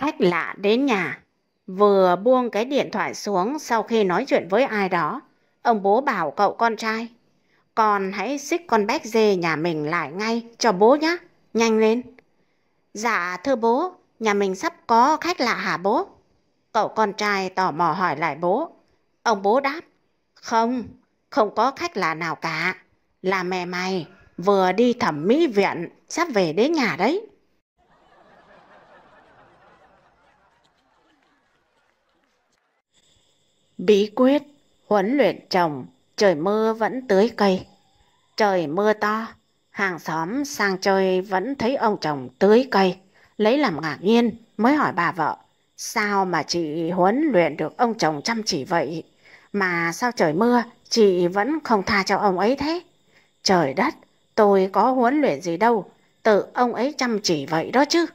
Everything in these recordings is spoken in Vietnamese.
Khách lạ đến nhà, vừa buông cái điện thoại xuống sau khi nói chuyện với ai đó, ông bố bảo cậu con trai. Con hãy xích con bách dê nhà mình lại ngay cho bố nhé, nhanh lên. Dạ thưa bố, nhà mình sắp có khách lạ hả bố? Cậu con trai tò mò hỏi lại bố. Ông bố đáp, không, không có khách lạ nào cả. Là mẹ mày, vừa đi thẩm mỹ viện, sắp về đến nhà đấy. Bí quyết, huấn luyện trồng, trời mưa vẫn tưới cây. Trời mưa to, hàng xóm sang chơi vẫn thấy ông chồng tưới cây. Lấy làm ngạc nhiên mới hỏi bà vợ, sao mà chị huấn luyện được ông chồng chăm chỉ vậy? Mà sao trời mưa, chị vẫn không tha cho ông ấy thế? Trời đất, tôi có huấn luyện gì đâu, tự ông ấy chăm chỉ vậy đó chứ.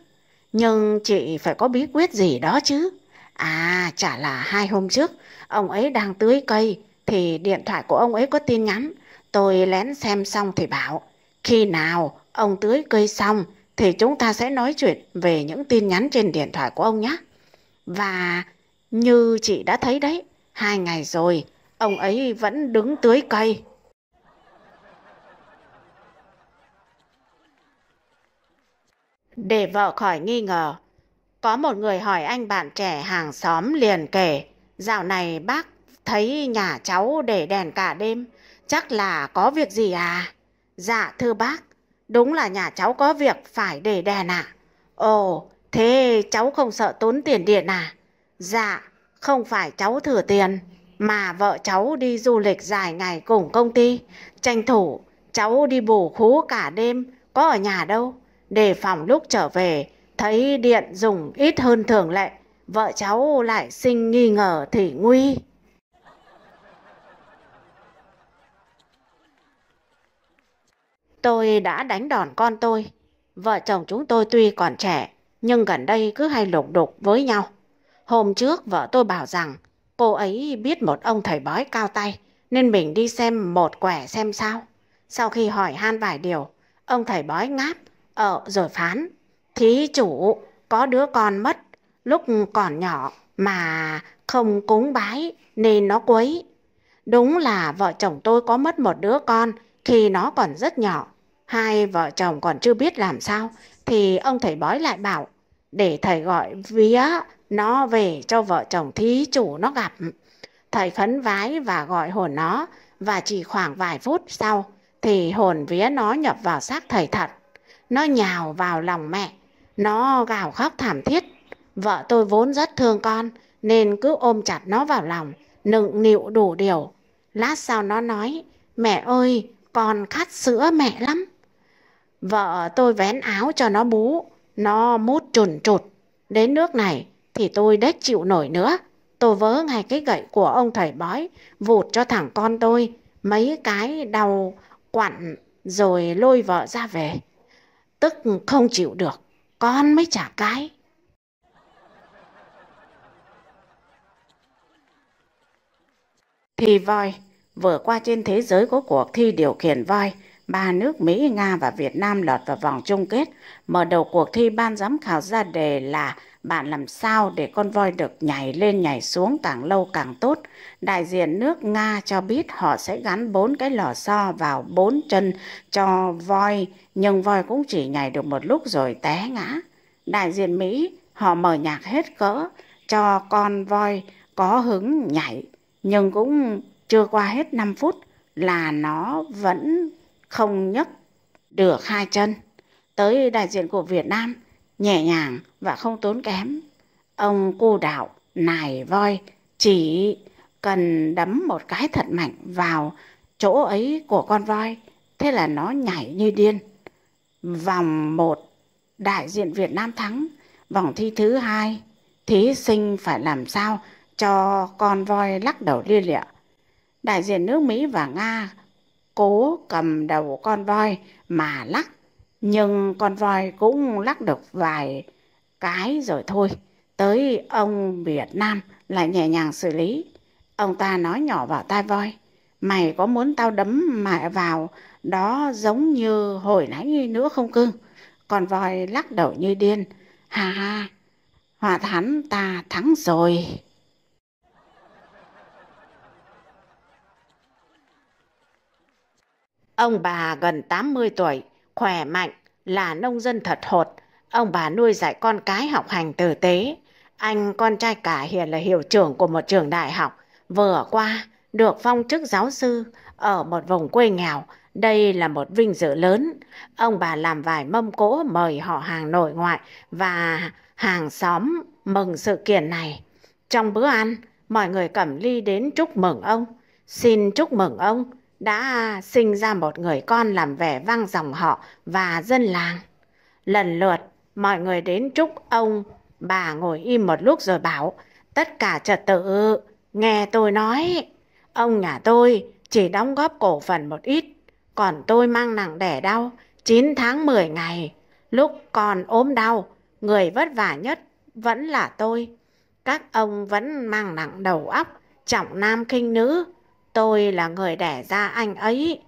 Nhưng chị phải có bí quyết gì đó chứ. À, chả là hai hôm trước, Ông ấy đang tưới cây thì điện thoại của ông ấy có tin nhắn. Tôi lén xem xong thì bảo, khi nào ông tưới cây xong thì chúng ta sẽ nói chuyện về những tin nhắn trên điện thoại của ông nhé. Và như chị đã thấy đấy, hai ngày rồi, ông ấy vẫn đứng tưới cây. Để vợ khỏi nghi ngờ, có một người hỏi anh bạn trẻ hàng xóm liền kể Dạo này bác thấy nhà cháu để đèn cả đêm, chắc là có việc gì à? Dạ thưa bác, đúng là nhà cháu có việc phải để đèn ạ. À? Ồ, thế cháu không sợ tốn tiền điện à? Dạ, không phải cháu thừa tiền, mà vợ cháu đi du lịch dài ngày cùng công ty. Tranh thủ, cháu đi bù khú cả đêm, có ở nhà đâu. để phòng lúc trở về, thấy điện dùng ít hơn thường lệ, vợ cháu lại sinh nghi ngờ thì nguy. Tôi đã đánh đòn con tôi. Vợ chồng chúng tôi tuy còn trẻ, nhưng gần đây cứ hay lục đục với nhau. Hôm trước vợ tôi bảo rằng cô ấy biết một ông thầy bói cao tay, nên mình đi xem một quẻ xem sao. Sau khi hỏi han vài điều, ông thầy bói ngáp, ở ờ, rồi phán. Thí chủ, có đứa con mất lúc còn nhỏ mà không cúng bái nên nó quấy. Đúng là vợ chồng tôi có mất một đứa con khi nó còn rất nhỏ. Hai vợ chồng còn chưa biết làm sao thì ông thầy bói lại bảo để thầy gọi vía nó về cho vợ chồng thí chủ nó gặp. Thầy khấn vái và gọi hồn nó và chỉ khoảng vài phút sau thì hồn vía nó nhập vào xác thầy thật. Nó nhào vào lòng mẹ, nó gào khóc thảm thiết Vợ tôi vốn rất thương con, nên cứ ôm chặt nó vào lòng, nựng nịu đủ điều. Lát sau nó nói, mẹ ơi, con khát sữa mẹ lắm. Vợ tôi vén áo cho nó bú, nó mút trùn trụt. Đến nước này thì tôi đếch chịu nổi nữa. Tôi vớ ngay cái gậy của ông thầy bói, vụt cho thằng con tôi, mấy cái đầu quặn rồi lôi vợ ra về. Tức không chịu được, con mới trả cái. Thi voi vừa qua trên thế giới có cuộc thi điều khiển voi. Ba nước Mỹ, Nga và Việt Nam lọt vào vòng chung kết. Mở đầu cuộc thi ban giám khảo ra đề là bạn làm sao để con voi được nhảy lên nhảy xuống càng lâu càng tốt. Đại diện nước Nga cho biết họ sẽ gắn bốn cái lò xo vào bốn chân cho voi, nhưng voi cũng chỉ nhảy được một lúc rồi té ngã. Đại diện Mỹ, họ mở nhạc hết cỡ cho con voi có hứng nhảy nhưng cũng chưa qua hết 5 phút là nó vẫn không nhấc được hai chân. Tới đại diện của Việt Nam, nhẹ nhàng và không tốn kém. Ông cô đạo nài voi chỉ cần đấm một cái thật mạnh vào chỗ ấy của con voi, thế là nó nhảy như điên. Vòng một đại diện Việt Nam thắng, vòng thi thứ hai thí sinh phải làm sao cho con voi lắc đầu lia lịa. Đại diện nước Mỹ và Nga cố cầm đầu con voi mà lắc, nhưng con voi cũng lắc được vài cái rồi thôi. Tới ông Việt Nam lại nhẹ nhàng xử lý. Ông ta nói nhỏ vào tai voi, mày có muốn tao đấm mẹ vào đó giống như hồi nãy nữa không cưng? Con voi lắc đầu như điên, ha ha, hòa thắng ta thắng rồi. Ông bà gần 80 tuổi, khỏe mạnh, là nông dân thật hột. Ông bà nuôi dạy con cái học hành tử tế. Anh con trai cả hiện là hiệu trưởng của một trường đại học. Vừa qua, được phong chức giáo sư ở một vùng quê nghèo. Đây là một vinh dự lớn. Ông bà làm vài mâm cỗ mời họ hàng nội ngoại và hàng xóm mừng sự kiện này. Trong bữa ăn, mọi người cầm ly đến chúc mừng ông. Xin chúc mừng ông đã sinh ra một người con làm vẻ vang dòng họ và dân làng. Lần lượt, mọi người đến chúc ông, bà ngồi im một lúc rồi bảo, tất cả trật tự, nghe tôi nói, ông nhà tôi chỉ đóng góp cổ phần một ít, còn tôi mang nặng đẻ đau 9 tháng 10 ngày, lúc còn ốm đau, người vất vả nhất vẫn là tôi. Các ông vẫn mang nặng đầu óc, trọng nam khinh nữ, Tôi là người đẻ ra anh ấy.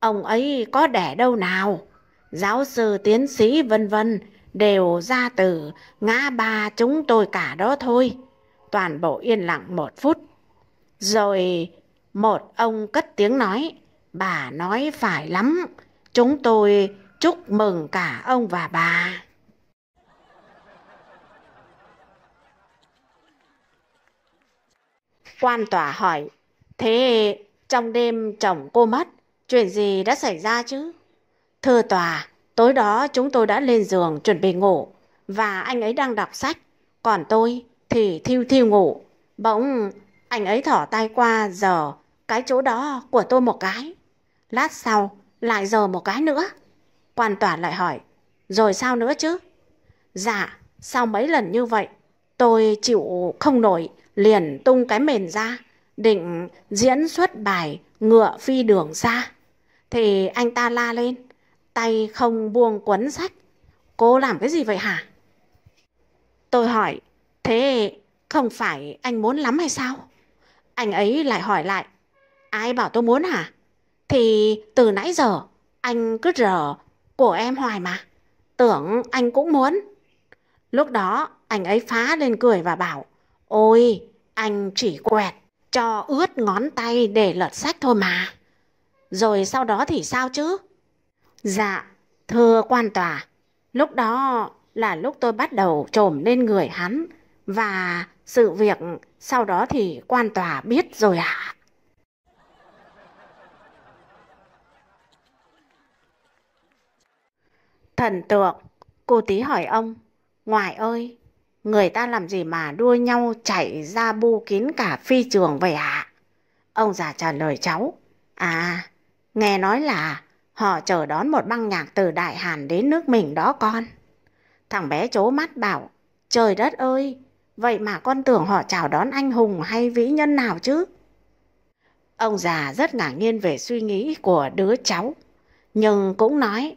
Ông ấy có đẻ đâu nào? Giáo sư, tiến sĩ vân vân đều ra từ ngã ba chúng tôi cả đó thôi. Toàn bộ yên lặng một phút. Rồi một ông cất tiếng nói. Bà nói phải lắm. Chúng tôi chúc mừng cả ông và bà. Quan tòa hỏi Thế trong đêm chồng cô mất, chuyện gì đã xảy ra chứ? Thưa tòa, tối đó chúng tôi đã lên giường chuẩn bị ngủ và anh ấy đang đọc sách, còn tôi thì thiêu thiêu ngủ. Bỗng anh ấy thỏ tay qua giờ cái chỗ đó của tôi một cái. Lát sau lại giờ một cái nữa. Quan tòa lại hỏi, rồi sao nữa chứ? Dạ, sau mấy lần như vậy, tôi chịu không nổi, liền tung cái mền ra định diễn xuất bài ngựa phi đường xa thì anh ta la lên tay không buông cuốn sách cô làm cái gì vậy hả tôi hỏi thế không phải anh muốn lắm hay sao anh ấy lại hỏi lại ai bảo tôi muốn hả thì từ nãy giờ anh cứ rờ của em hoài mà tưởng anh cũng muốn lúc đó anh ấy phá lên cười và bảo ôi anh chỉ quẹt cho ướt ngón tay để lật sách thôi mà. Rồi sau đó thì sao chứ? Dạ, thưa quan tòa, lúc đó là lúc tôi bắt đầu trồm lên người hắn và sự việc sau đó thì quan tòa biết rồi ạ. À? Thần tượng, cô tí hỏi ông, ngoài ơi, Người ta làm gì mà đua nhau chạy ra bu kín cả phi trường vậy hả? À? Ông già trả lời cháu. À, nghe nói là họ chờ đón một băng nhạc từ Đại Hàn đến nước mình đó con. Thằng bé chố mắt bảo, trời đất ơi, vậy mà con tưởng họ chào đón anh hùng hay vĩ nhân nào chứ? Ông già rất ngạc nhiên về suy nghĩ của đứa cháu, nhưng cũng nói,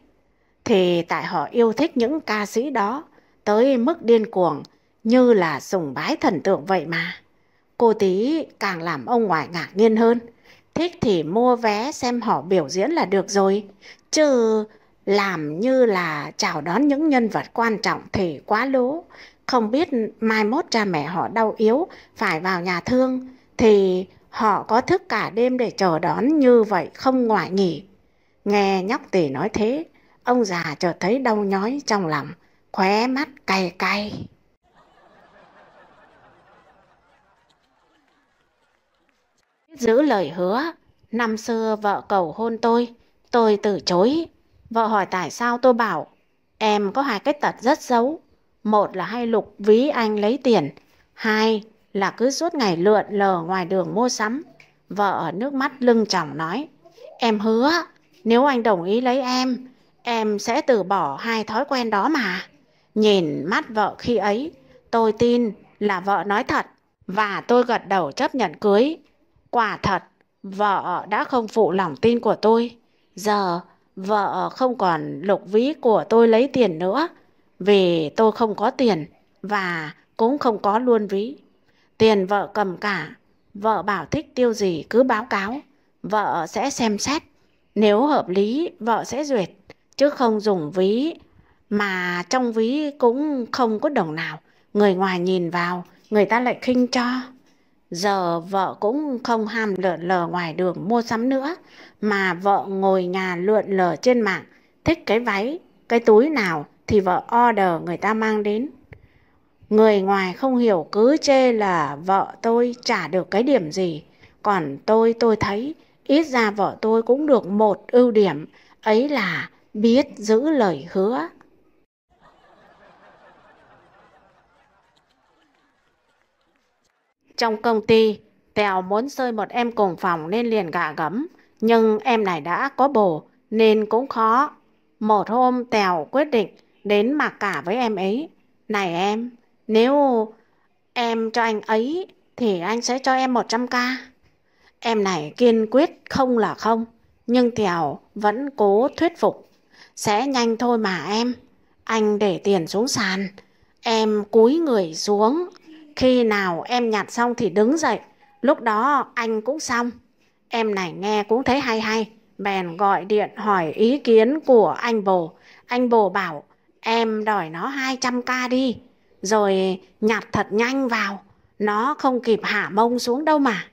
thì tại họ yêu thích những ca sĩ đó tới mức điên cuồng như là sùng bái thần tượng vậy mà. Cô tí càng làm ông ngoại ngạc nhiên hơn. Thích thì mua vé xem họ biểu diễn là được rồi. Chứ làm như là chào đón những nhân vật quan trọng thì quá lố. Không biết mai mốt cha mẹ họ đau yếu phải vào nhà thương thì họ có thức cả đêm để chờ đón như vậy không ngoại nghỉ Nghe nhóc tỷ nói thế, ông già chợt thấy đau nhói trong lòng, khóe mắt cay cay. Giữ lời hứa, năm xưa vợ cầu hôn tôi, tôi từ chối. Vợ hỏi tại sao tôi bảo, em có hai cái tật rất xấu. Một là hay lục ví anh lấy tiền, hai là cứ suốt ngày lượn lờ ngoài đường mua sắm. Vợ nước mắt lưng chồng nói, em hứa, nếu anh đồng ý lấy em, em sẽ từ bỏ hai thói quen đó mà. Nhìn mắt vợ khi ấy, tôi tin là vợ nói thật và tôi gật đầu chấp nhận cưới. Quả thật, vợ đã không phụ lòng tin của tôi. Giờ, vợ không còn lục ví của tôi lấy tiền nữa, vì tôi không có tiền và cũng không có luôn ví. Tiền vợ cầm cả, vợ bảo thích tiêu gì cứ báo cáo, vợ sẽ xem xét. Nếu hợp lý, vợ sẽ duyệt, chứ không dùng ví mà trong ví cũng không có đồng nào. Người ngoài nhìn vào, người ta lại khinh cho. Giờ vợ cũng không ham lượn lờ ngoài đường mua sắm nữa, mà vợ ngồi nhà lượn lờ trên mạng, thích cái váy, cái túi nào thì vợ order người ta mang đến. Người ngoài không hiểu cứ chê là vợ tôi trả được cái điểm gì, còn tôi tôi thấy ít ra vợ tôi cũng được một ưu điểm, ấy là biết giữ lời hứa. Trong công ty, Tèo muốn rơi một em cùng phòng nên liền gạ gấm, nhưng em này đã có bồ nên cũng khó. Một hôm Tèo quyết định đến mặc cả với em ấy. Này em, nếu em cho anh ấy thì anh sẽ cho em 100k. Em này kiên quyết không là không, nhưng Tèo vẫn cố thuyết phục. Sẽ nhanh thôi mà em, anh để tiền xuống sàn. Em cúi người xuống khi nào em nhặt xong thì đứng dậy, lúc đó anh cũng xong. Em này nghe cũng thấy hay hay, bèn gọi điện hỏi ý kiến của anh bồ. Anh bồ bảo em đòi nó 200k đi, rồi nhặt thật nhanh vào, nó không kịp hạ mông xuống đâu mà.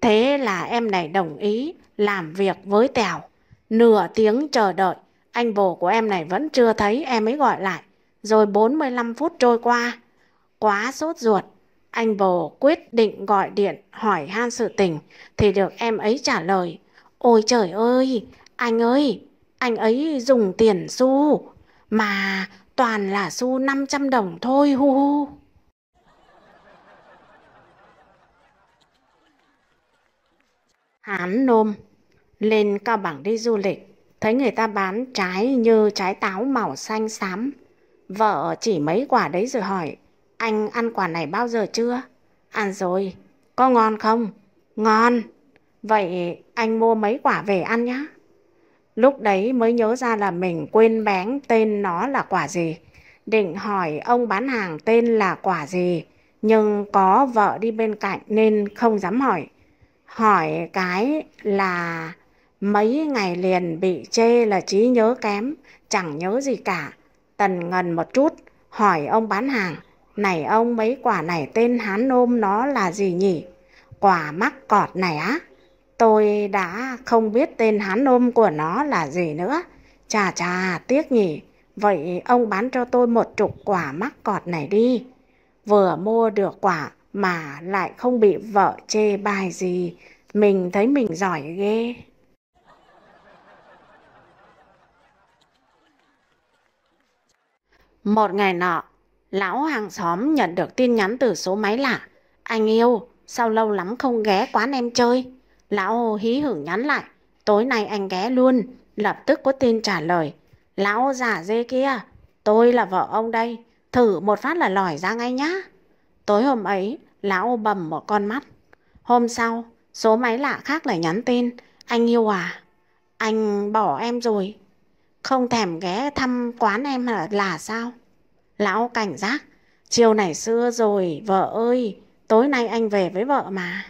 Thế là em này đồng ý làm việc với Tèo. Nửa tiếng chờ đợi, anh bồ của em này vẫn chưa thấy em ấy gọi lại. Rồi 45 phút trôi qua, quá sốt ruột. Anh bồ quyết định gọi điện hỏi han sự tình thì được em ấy trả lời. Ôi trời ơi, anh ơi, anh ấy dùng tiền xu mà toàn là xu 500 đồng thôi hu hu. Hán nôm lên Cao bảng đi du lịch, thấy người ta bán trái như trái táo màu xanh xám. Vợ chỉ mấy quả đấy rồi hỏi, anh ăn quả này bao giờ chưa? Ăn rồi. Có ngon không? Ngon. Vậy anh mua mấy quả về ăn nhá. Lúc đấy mới nhớ ra là mình quên bén tên nó là quả gì. Định hỏi ông bán hàng tên là quả gì. Nhưng có vợ đi bên cạnh nên không dám hỏi. Hỏi cái là mấy ngày liền bị chê là trí nhớ kém, chẳng nhớ gì cả. Tần ngần một chút, hỏi ông bán hàng. Này ông mấy quả này tên Hán Nôm nó là gì nhỉ? Quả mắc cọt này á? Tôi đã không biết tên Hán Nôm của nó là gì nữa. Chà chà, tiếc nhỉ. Vậy ông bán cho tôi một chục quả mắc cọt này đi. Vừa mua được quả mà lại không bị vợ chê bai gì. Mình thấy mình giỏi ghê. Một ngày nọ, Lão hàng xóm nhận được tin nhắn từ số máy lạ. Anh yêu, sao lâu lắm không ghé quán em chơi? Lão hí hưởng nhắn lại. Tối nay anh ghé luôn, lập tức có tin trả lời. Lão giả dê kia, tôi là vợ ông đây, thử một phát là lòi ra ngay nhá. Tối hôm ấy, lão bầm một con mắt. Hôm sau, số máy lạ khác lại nhắn tin. Anh yêu à, anh bỏ em rồi. Không thèm ghé thăm quán em là, là sao? Lão cảnh giác, chiều này xưa rồi, vợ ơi, tối nay anh về với vợ mà.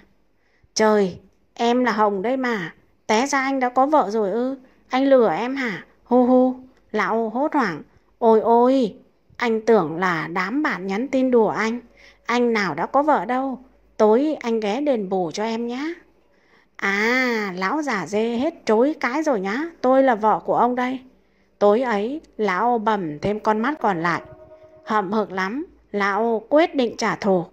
Trời, em là Hồng đây mà, té ra anh đã có vợ rồi ư, anh lừa em hả? Hô hô, lão hốt hoảng, ôi ôi, anh tưởng là đám bạn nhắn tin đùa anh, anh nào đã có vợ đâu, tối anh ghé đền bù cho em nhé. À, lão giả dê hết chối cái rồi nhá, tôi là vợ của ông đây. Tối ấy, lão bầm thêm con mắt còn lại, hậm hực lắm, lão quyết định trả thù.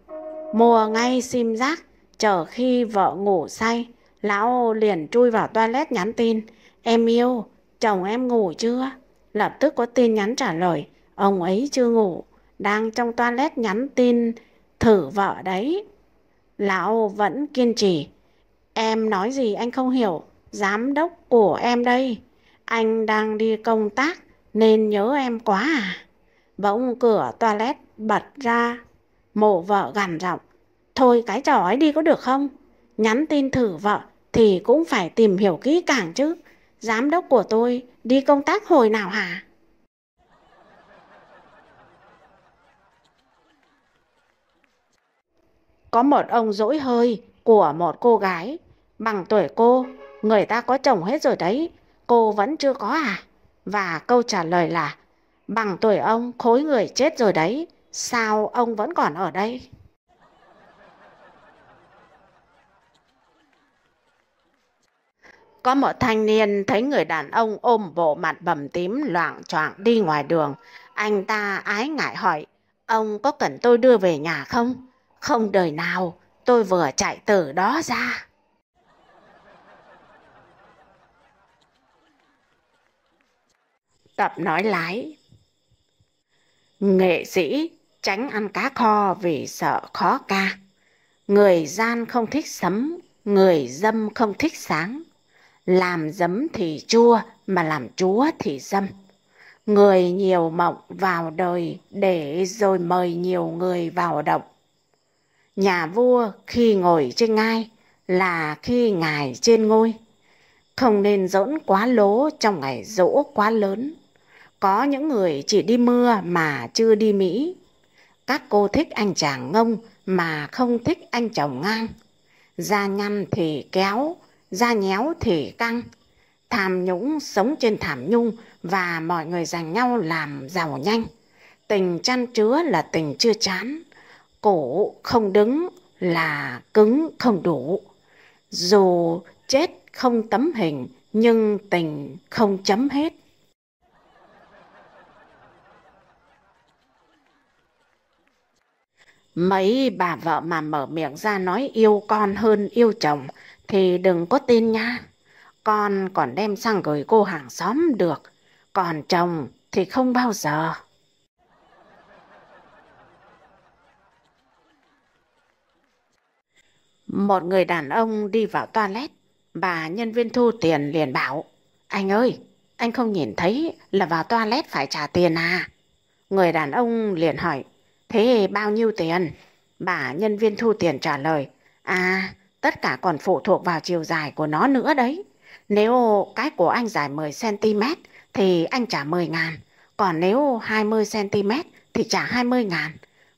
Mua ngay sim giác, chờ khi vợ ngủ say, lão liền chui vào toilet nhắn tin. Em yêu, chồng em ngủ chưa? Lập tức có tin nhắn trả lời, ông ấy chưa ngủ, đang trong toilet nhắn tin thử vợ đấy. Lão vẫn kiên trì. Em nói gì anh không hiểu, giám đốc của em đây. Anh đang đi công tác nên nhớ em quá à? Bỗng cửa toilet bật ra, mộ vợ gằn giọng. Thôi cái trò ấy đi có được không? Nhắn tin thử vợ thì cũng phải tìm hiểu kỹ càng chứ. Giám đốc của tôi đi công tác hồi nào hả? Có một ông dỗi hơi của một cô gái bằng tuổi cô, người ta có chồng hết rồi đấy, cô vẫn chưa có à? Và câu trả lời là Bằng tuổi ông khối người chết rồi đấy, sao ông vẫn còn ở đây? Có một thanh niên thấy người đàn ông ôm bộ mặt bầm tím loạn choạng đi ngoài đường. Anh ta ái ngại hỏi, ông có cần tôi đưa về nhà không? Không đời nào, tôi vừa chạy từ đó ra. Tập nói lái, Nghệ sĩ tránh ăn cá kho vì sợ khó ca. Người gian không thích sấm, người dâm không thích sáng. Làm dấm thì chua, mà làm chúa thì dâm. Người nhiều mộng vào đời để rồi mời nhiều người vào động. Nhà vua khi ngồi trên ngai là khi ngài trên ngôi. Không nên dỗn quá lố trong ngày dỗ quá lớn. Có những người chỉ đi mưa mà chưa đi Mỹ. Các cô thích anh chàng ngông mà không thích anh chồng ngang. Da nhăn thì kéo, da nhéo thì căng. Tham nhũng sống trên thảm nhung và mọi người giành nhau làm giàu nhanh. Tình chăn chứa là tình chưa chán. Cổ không đứng là cứng không đủ. Dù chết không tấm hình nhưng tình không chấm hết. Mấy bà vợ mà mở miệng ra nói yêu con hơn yêu chồng thì đừng có tin nha. Con còn đem sang gửi cô hàng xóm được, còn chồng thì không bao giờ. Một người đàn ông đi vào toilet, bà nhân viên thu tiền liền bảo, anh ơi, anh không nhìn thấy là vào toilet phải trả tiền à? Người đàn ông liền hỏi, Thế bao nhiêu tiền? Bà nhân viên thu tiền trả lời. À, tất cả còn phụ thuộc vào chiều dài của nó nữa đấy. Nếu cái của anh dài 10cm thì anh trả 10 ngàn. Còn nếu 20cm thì trả 20 ngàn.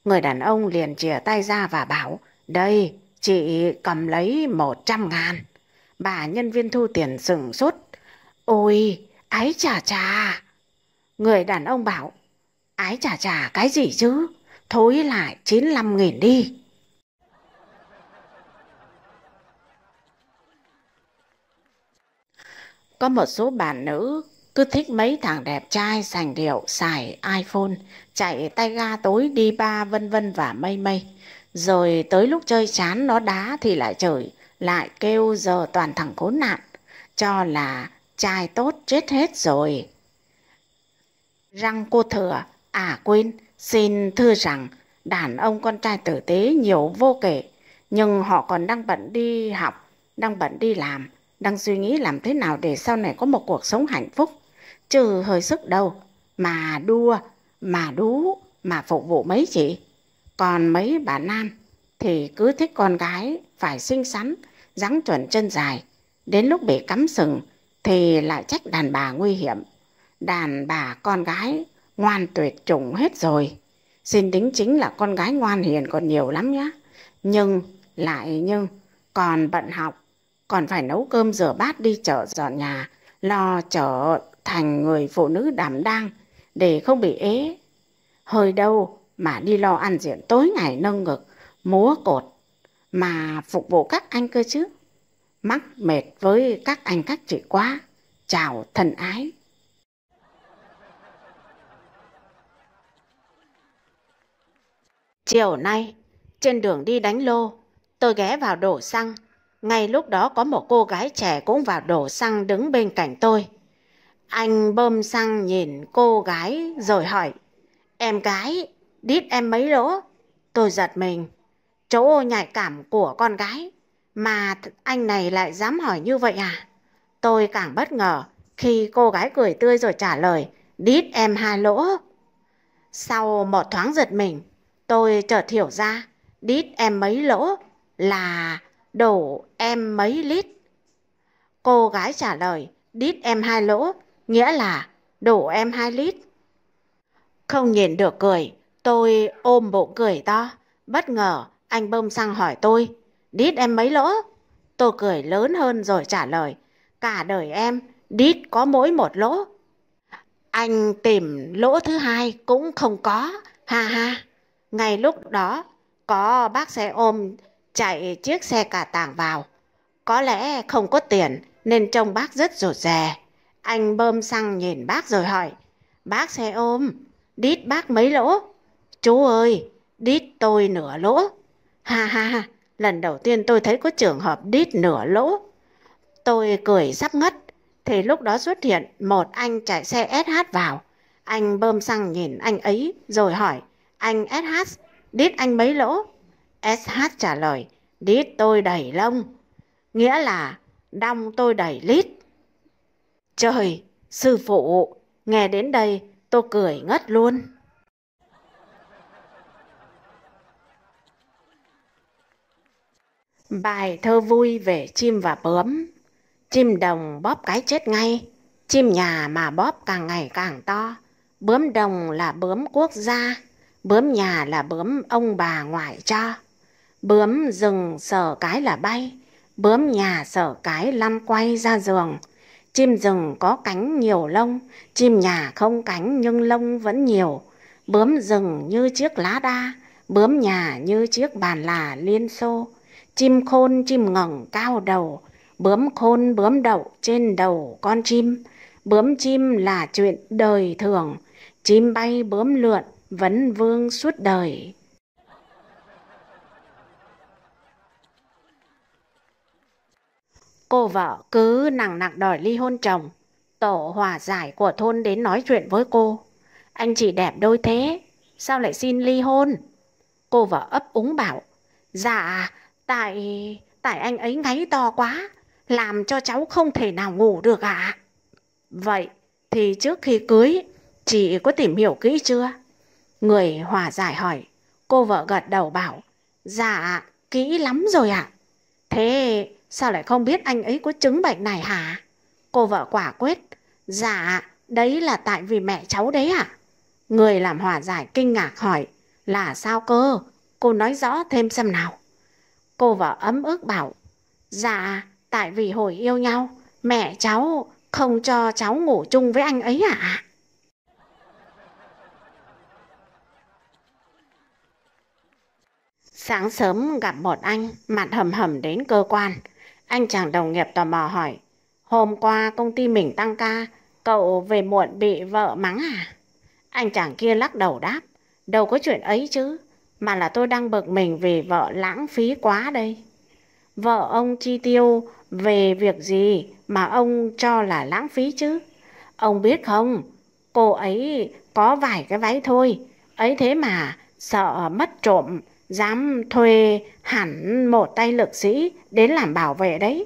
Người đàn ông liền chìa tay ra và bảo, đây, chị cầm lấy 100 ngàn. Bà nhân viên thu tiền sừng sốt. Ôi, ái chà chà. Người đàn ông bảo, ái chà chà cái gì chứ? thối lại 95.000 đi. Có một số bạn nữ cứ thích mấy thằng đẹp trai sành điệu xài iPhone, chạy tay ga tối đi ba vân vân và mây mây. Rồi tới lúc chơi chán nó đá thì lại chửi, lại kêu giờ toàn thằng khốn nạn, cho là trai tốt chết hết rồi. Răng cô thừa, à quên, Xin thưa rằng, đàn ông con trai tử tế nhiều vô kể, nhưng họ còn đang bận đi học, đang bận đi làm, đang suy nghĩ làm thế nào để sau này có một cuộc sống hạnh phúc. Chứ hơi sức đâu, mà đua, mà đú, mà phục vụ mấy chị. Còn mấy bà nam thì cứ thích con gái, phải xinh xắn, dáng chuẩn chân dài. Đến lúc bị cắm sừng thì lại trách đàn bà nguy hiểm. Đàn bà con gái Ngoan tuyệt chủng hết rồi. Xin tính chính là con gái ngoan hiền còn nhiều lắm nhá. Nhưng, lại nhưng, còn bận học, còn phải nấu cơm rửa bát đi chợ dọn nhà, lo trở thành người phụ nữ đảm đang để không bị ế. Hơi đâu mà đi lo ăn diện tối ngày nâng ngực, múa cột mà phục vụ các anh cơ chứ. Mắc mệt với các anh các chị quá. Chào thân ái. Chiều nay, trên đường đi đánh lô, tôi ghé vào đổ xăng. Ngay lúc đó có một cô gái trẻ cũng vào đổ xăng đứng bên cạnh tôi. Anh bơm xăng nhìn cô gái rồi hỏi, em gái, đít em mấy lỗ? Tôi giật mình, chỗ nhạy cảm của con gái, mà anh này lại dám hỏi như vậy à? Tôi càng bất ngờ khi cô gái cười tươi rồi trả lời, đít em hai lỗ. Sau một thoáng giật mình, Tôi chợt hiểu ra, đít em mấy lỗ là đổ em mấy lít. Cô gái trả lời, đít em hai lỗ, nghĩa là đổ em hai lít. Không nhìn được cười, tôi ôm bụng cười to. Bất ngờ, anh bơm xăng hỏi tôi, đít em mấy lỗ? Tôi cười lớn hơn rồi trả lời, cả đời em, đít có mỗi một lỗ. Anh tìm lỗ thứ hai cũng không có, ha ha. Ngay lúc đó, có bác xe ôm chạy chiếc xe cả tàng vào. Có lẽ không có tiền nên trông bác rất rụt rè. Anh bơm xăng nhìn bác rồi hỏi, bác xe ôm, đít bác mấy lỗ? Chú ơi, đít tôi nửa lỗ. Ha ha ha, lần đầu tiên tôi thấy có trường hợp đít nửa lỗ. Tôi cười sắp ngất, thì lúc đó xuất hiện một anh chạy xe SH vào. Anh bơm xăng nhìn anh ấy rồi hỏi, anh SH, đít anh mấy lỗ? SH trả lời, đít tôi đầy lông. Nghĩa là đong tôi đầy lít. Trời, sư phụ, nghe đến đây tôi cười ngất luôn. Bài thơ vui về chim và bướm Chim đồng bóp cái chết ngay Chim nhà mà bóp càng ngày càng to Bướm đồng là bướm quốc gia Bướm nhà là bướm ông bà ngoại cho. Bướm rừng sở cái là bay, bướm nhà sở cái lăn quay ra giường. Chim rừng có cánh nhiều lông, chim nhà không cánh nhưng lông vẫn nhiều. Bướm rừng như chiếc lá đa, bướm nhà như chiếc bàn là liên xô. Chim khôn chim ngẩng cao đầu, bướm khôn bướm đậu trên đầu con chim. Bướm chim là chuyện đời thường, chim bay bướm lượn vấn vương suốt đời. Cô vợ cứ nặng nặng đòi ly hôn chồng, tổ hòa giải của thôn đến nói chuyện với cô. Anh chị đẹp đôi thế, sao lại xin ly hôn? Cô vợ ấp úng bảo, dạ, tại tại anh ấy ngáy to quá, làm cho cháu không thể nào ngủ được ạ. Vậy thì trước khi cưới, chị có tìm hiểu kỹ chưa? Người hòa giải hỏi, cô vợ gật đầu bảo, dạ, kỹ lắm rồi ạ. Thế sao lại không biết anh ấy có chứng bệnh này hả? Cô vợ quả quyết, dạ, đấy là tại vì mẹ cháu đấy ạ. Người làm hòa giải kinh ngạc hỏi, là sao cơ? Cô nói rõ thêm xem nào. Cô vợ ấm ức bảo, dạ, tại vì hồi yêu nhau, mẹ cháu không cho cháu ngủ chung với anh ấy ạ. Sáng sớm gặp một anh, mặt hầm hầm đến cơ quan. Anh chàng đồng nghiệp tò mò hỏi, hôm qua công ty mình tăng ca, cậu về muộn bị vợ mắng à? Anh chàng kia lắc đầu đáp, đâu có chuyện ấy chứ, mà là tôi đang bực mình vì vợ lãng phí quá đây. Vợ ông chi tiêu về việc gì mà ông cho là lãng phí chứ? Ông biết không, cô ấy có vài cái váy thôi, ấy thế mà sợ mất trộm Dám thuê hẳn một tay lực sĩ đến làm bảo vệ đấy.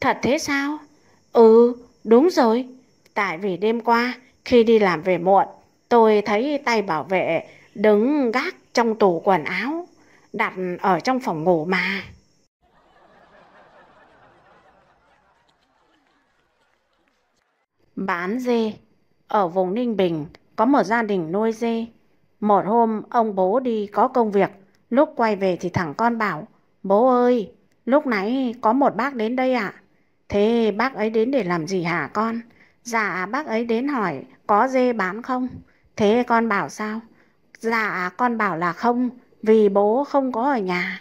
Thật thế sao? Ừ, đúng rồi. Tại vì đêm qua khi đi làm về muộn, tôi thấy tay bảo vệ đứng gác trong tủ quần áo, đặt ở trong phòng ngủ mà. Bán dê Ở vùng Ninh Bình có một gia đình nuôi dê. Một hôm ông bố đi có công việc Lúc quay về thì thằng con bảo, bố ơi, lúc nãy có một bác đến đây ạ. Thế bác ấy đến để làm gì hả con? Dạ bác ấy đến hỏi có dê bán không? Thế con bảo sao? Dạ con bảo là không, vì bố không có ở nhà.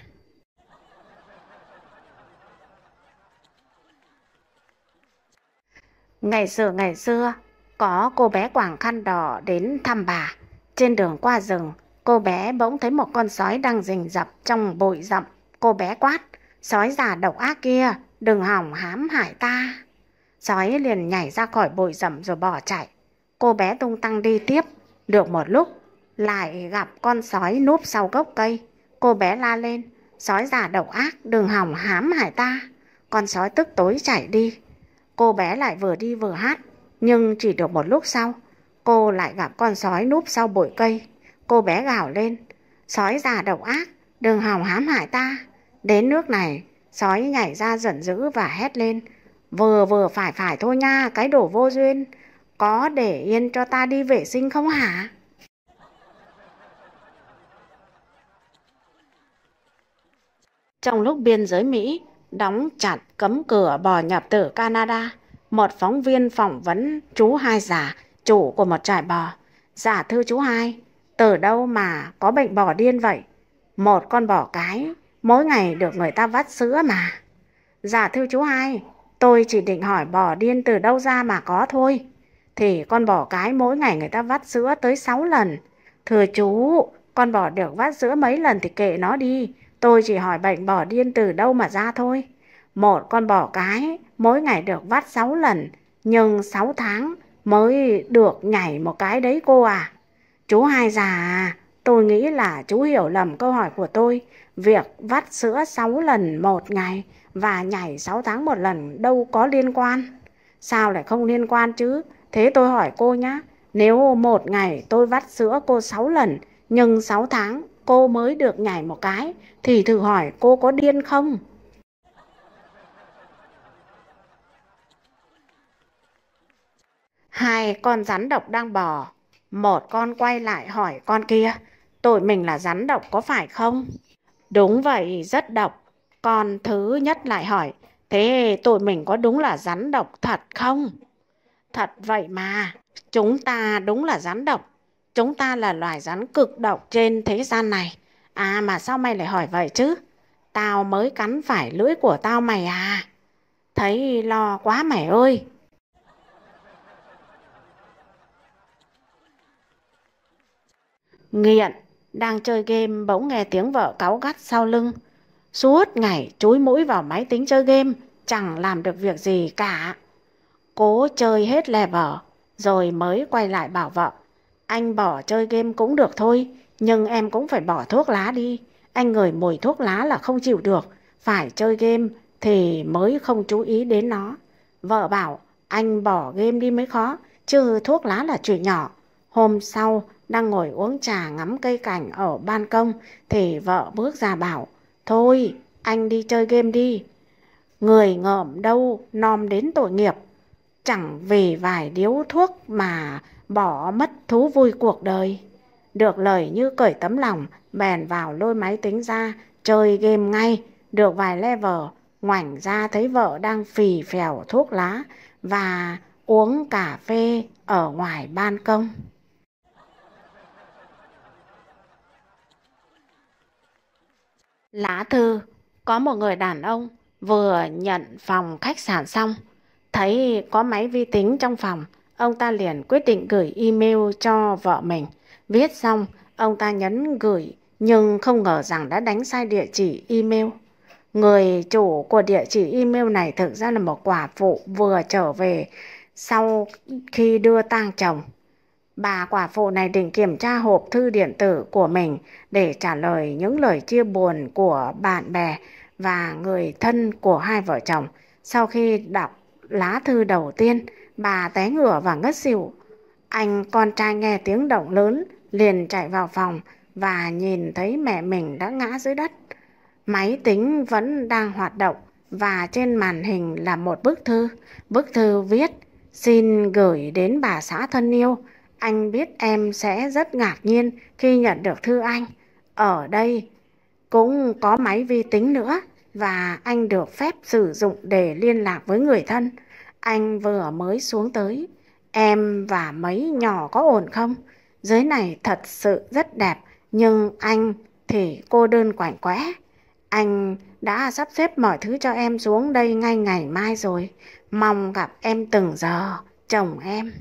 Ngày xưa ngày xưa, có cô bé quảng khăn đỏ đến thăm bà. Trên đường qua rừng, Cô bé bỗng thấy một con sói đang rình rập trong bụi rậm. Cô bé quát, sói già độc ác kia, đừng hỏng hám hại ta. Sói liền nhảy ra khỏi bụi rậm rồi bỏ chạy. Cô bé tung tăng đi tiếp. Được một lúc, lại gặp con sói núp sau gốc cây. Cô bé la lên, sói già độc ác, đừng hỏng hám hại ta. Con sói tức tối chạy đi. Cô bé lại vừa đi vừa hát, nhưng chỉ được một lúc sau, cô lại gặp con sói núp sau bụi cây. Cô bé gào lên, sói già độc ác, đừng hòng hãm hại ta. Đến nước này, sói nhảy ra giận dữ và hét lên, vừa vừa phải phải thôi nha, cái đồ vô duyên. Có để yên cho ta đi vệ sinh không hả? Trong lúc biên giới Mỹ đóng chặt cấm cửa bò nhập từ Canada, một phóng viên phỏng vấn chú hai già chủ của một trại bò. Giả dạ, thư chú hai, từ đâu mà có bệnh bò điên vậy? Một con bò cái, mỗi ngày được người ta vắt sữa mà. Dạ thưa chú hai, tôi chỉ định hỏi bò điên từ đâu ra mà có thôi. Thì con bò cái mỗi ngày người ta vắt sữa tới 6 lần. Thưa chú, con bò được vắt sữa mấy lần thì kệ nó đi. Tôi chỉ hỏi bệnh bò điên từ đâu mà ra thôi. Một con bò cái mỗi ngày được vắt 6 lần, nhưng 6 tháng mới được nhảy một cái đấy cô à. Chú hai già à, tôi nghĩ là chú hiểu lầm câu hỏi của tôi. Việc vắt sữa 6 lần một ngày và nhảy 6 tháng một lần đâu có liên quan. Sao lại không liên quan chứ? Thế tôi hỏi cô nhá. Nếu một ngày tôi vắt sữa cô 6 lần, nhưng 6 tháng cô mới được nhảy một cái, thì thử hỏi cô có điên không? Hai con rắn độc đang bò một con quay lại hỏi con kia, tụi mình là rắn độc có phải không? Đúng vậy, rất độc. Con thứ nhất lại hỏi, thế tụi mình có đúng là rắn độc thật không? Thật vậy mà, chúng ta đúng là rắn độc. Chúng ta là loài rắn cực độc trên thế gian này. À mà sao mày lại hỏi vậy chứ? Tao mới cắn phải lưỡi của tao mày à? Thấy lo quá mày ơi! Nghiện, đang chơi game bỗng nghe tiếng vợ cáu gắt sau lưng. Suốt ngày chúi mũi vào máy tính chơi game, chẳng làm được việc gì cả. Cố chơi hết lè bờ, rồi mới quay lại bảo vợ. Anh bỏ chơi game cũng được thôi, nhưng em cũng phải bỏ thuốc lá đi. Anh ngửi mùi thuốc lá là không chịu được, phải chơi game thì mới không chú ý đến nó. Vợ bảo, anh bỏ game đi mới khó, chứ thuốc lá là chuyện nhỏ. Hôm sau, đang ngồi uống trà ngắm cây cảnh ở ban công thì vợ bước ra bảo Thôi, anh đi chơi game đi. Người ngợm đâu nom đến tội nghiệp. Chẳng vì vài điếu thuốc mà bỏ mất thú vui cuộc đời. Được lời như cởi tấm lòng, bèn vào lôi máy tính ra, chơi game ngay. Được vài level, ngoảnh ra thấy vợ đang phì phèo thuốc lá và uống cà phê ở ngoài ban công. Lá thư, có một người đàn ông vừa nhận phòng khách sạn xong, thấy có máy vi tính trong phòng, ông ta liền quyết định gửi email cho vợ mình. Viết xong, ông ta nhấn gửi nhưng không ngờ rằng đã đánh sai địa chỉ email. Người chủ của địa chỉ email này thực ra là một quả phụ vừa trở về sau khi đưa tang chồng. Bà quả phụ này định kiểm tra hộp thư điện tử của mình để trả lời những lời chia buồn của bạn bè và người thân của hai vợ chồng. Sau khi đọc lá thư đầu tiên, bà té ngửa và ngất xỉu. Anh con trai nghe tiếng động lớn, liền chạy vào phòng và nhìn thấy mẹ mình đã ngã dưới đất. Máy tính vẫn đang hoạt động và trên màn hình là một bức thư. Bức thư viết, xin gửi đến bà xã thân yêu anh biết em sẽ rất ngạc nhiên khi nhận được thư anh. Ở đây cũng có máy vi tính nữa và anh được phép sử dụng để liên lạc với người thân. Anh vừa mới xuống tới. Em và mấy nhỏ có ổn không? Dưới này thật sự rất đẹp, nhưng anh thì cô đơn quảnh quẽ. Anh đã sắp xếp mọi thứ cho em xuống đây ngay ngày mai rồi. Mong gặp em từng giờ, chồng em.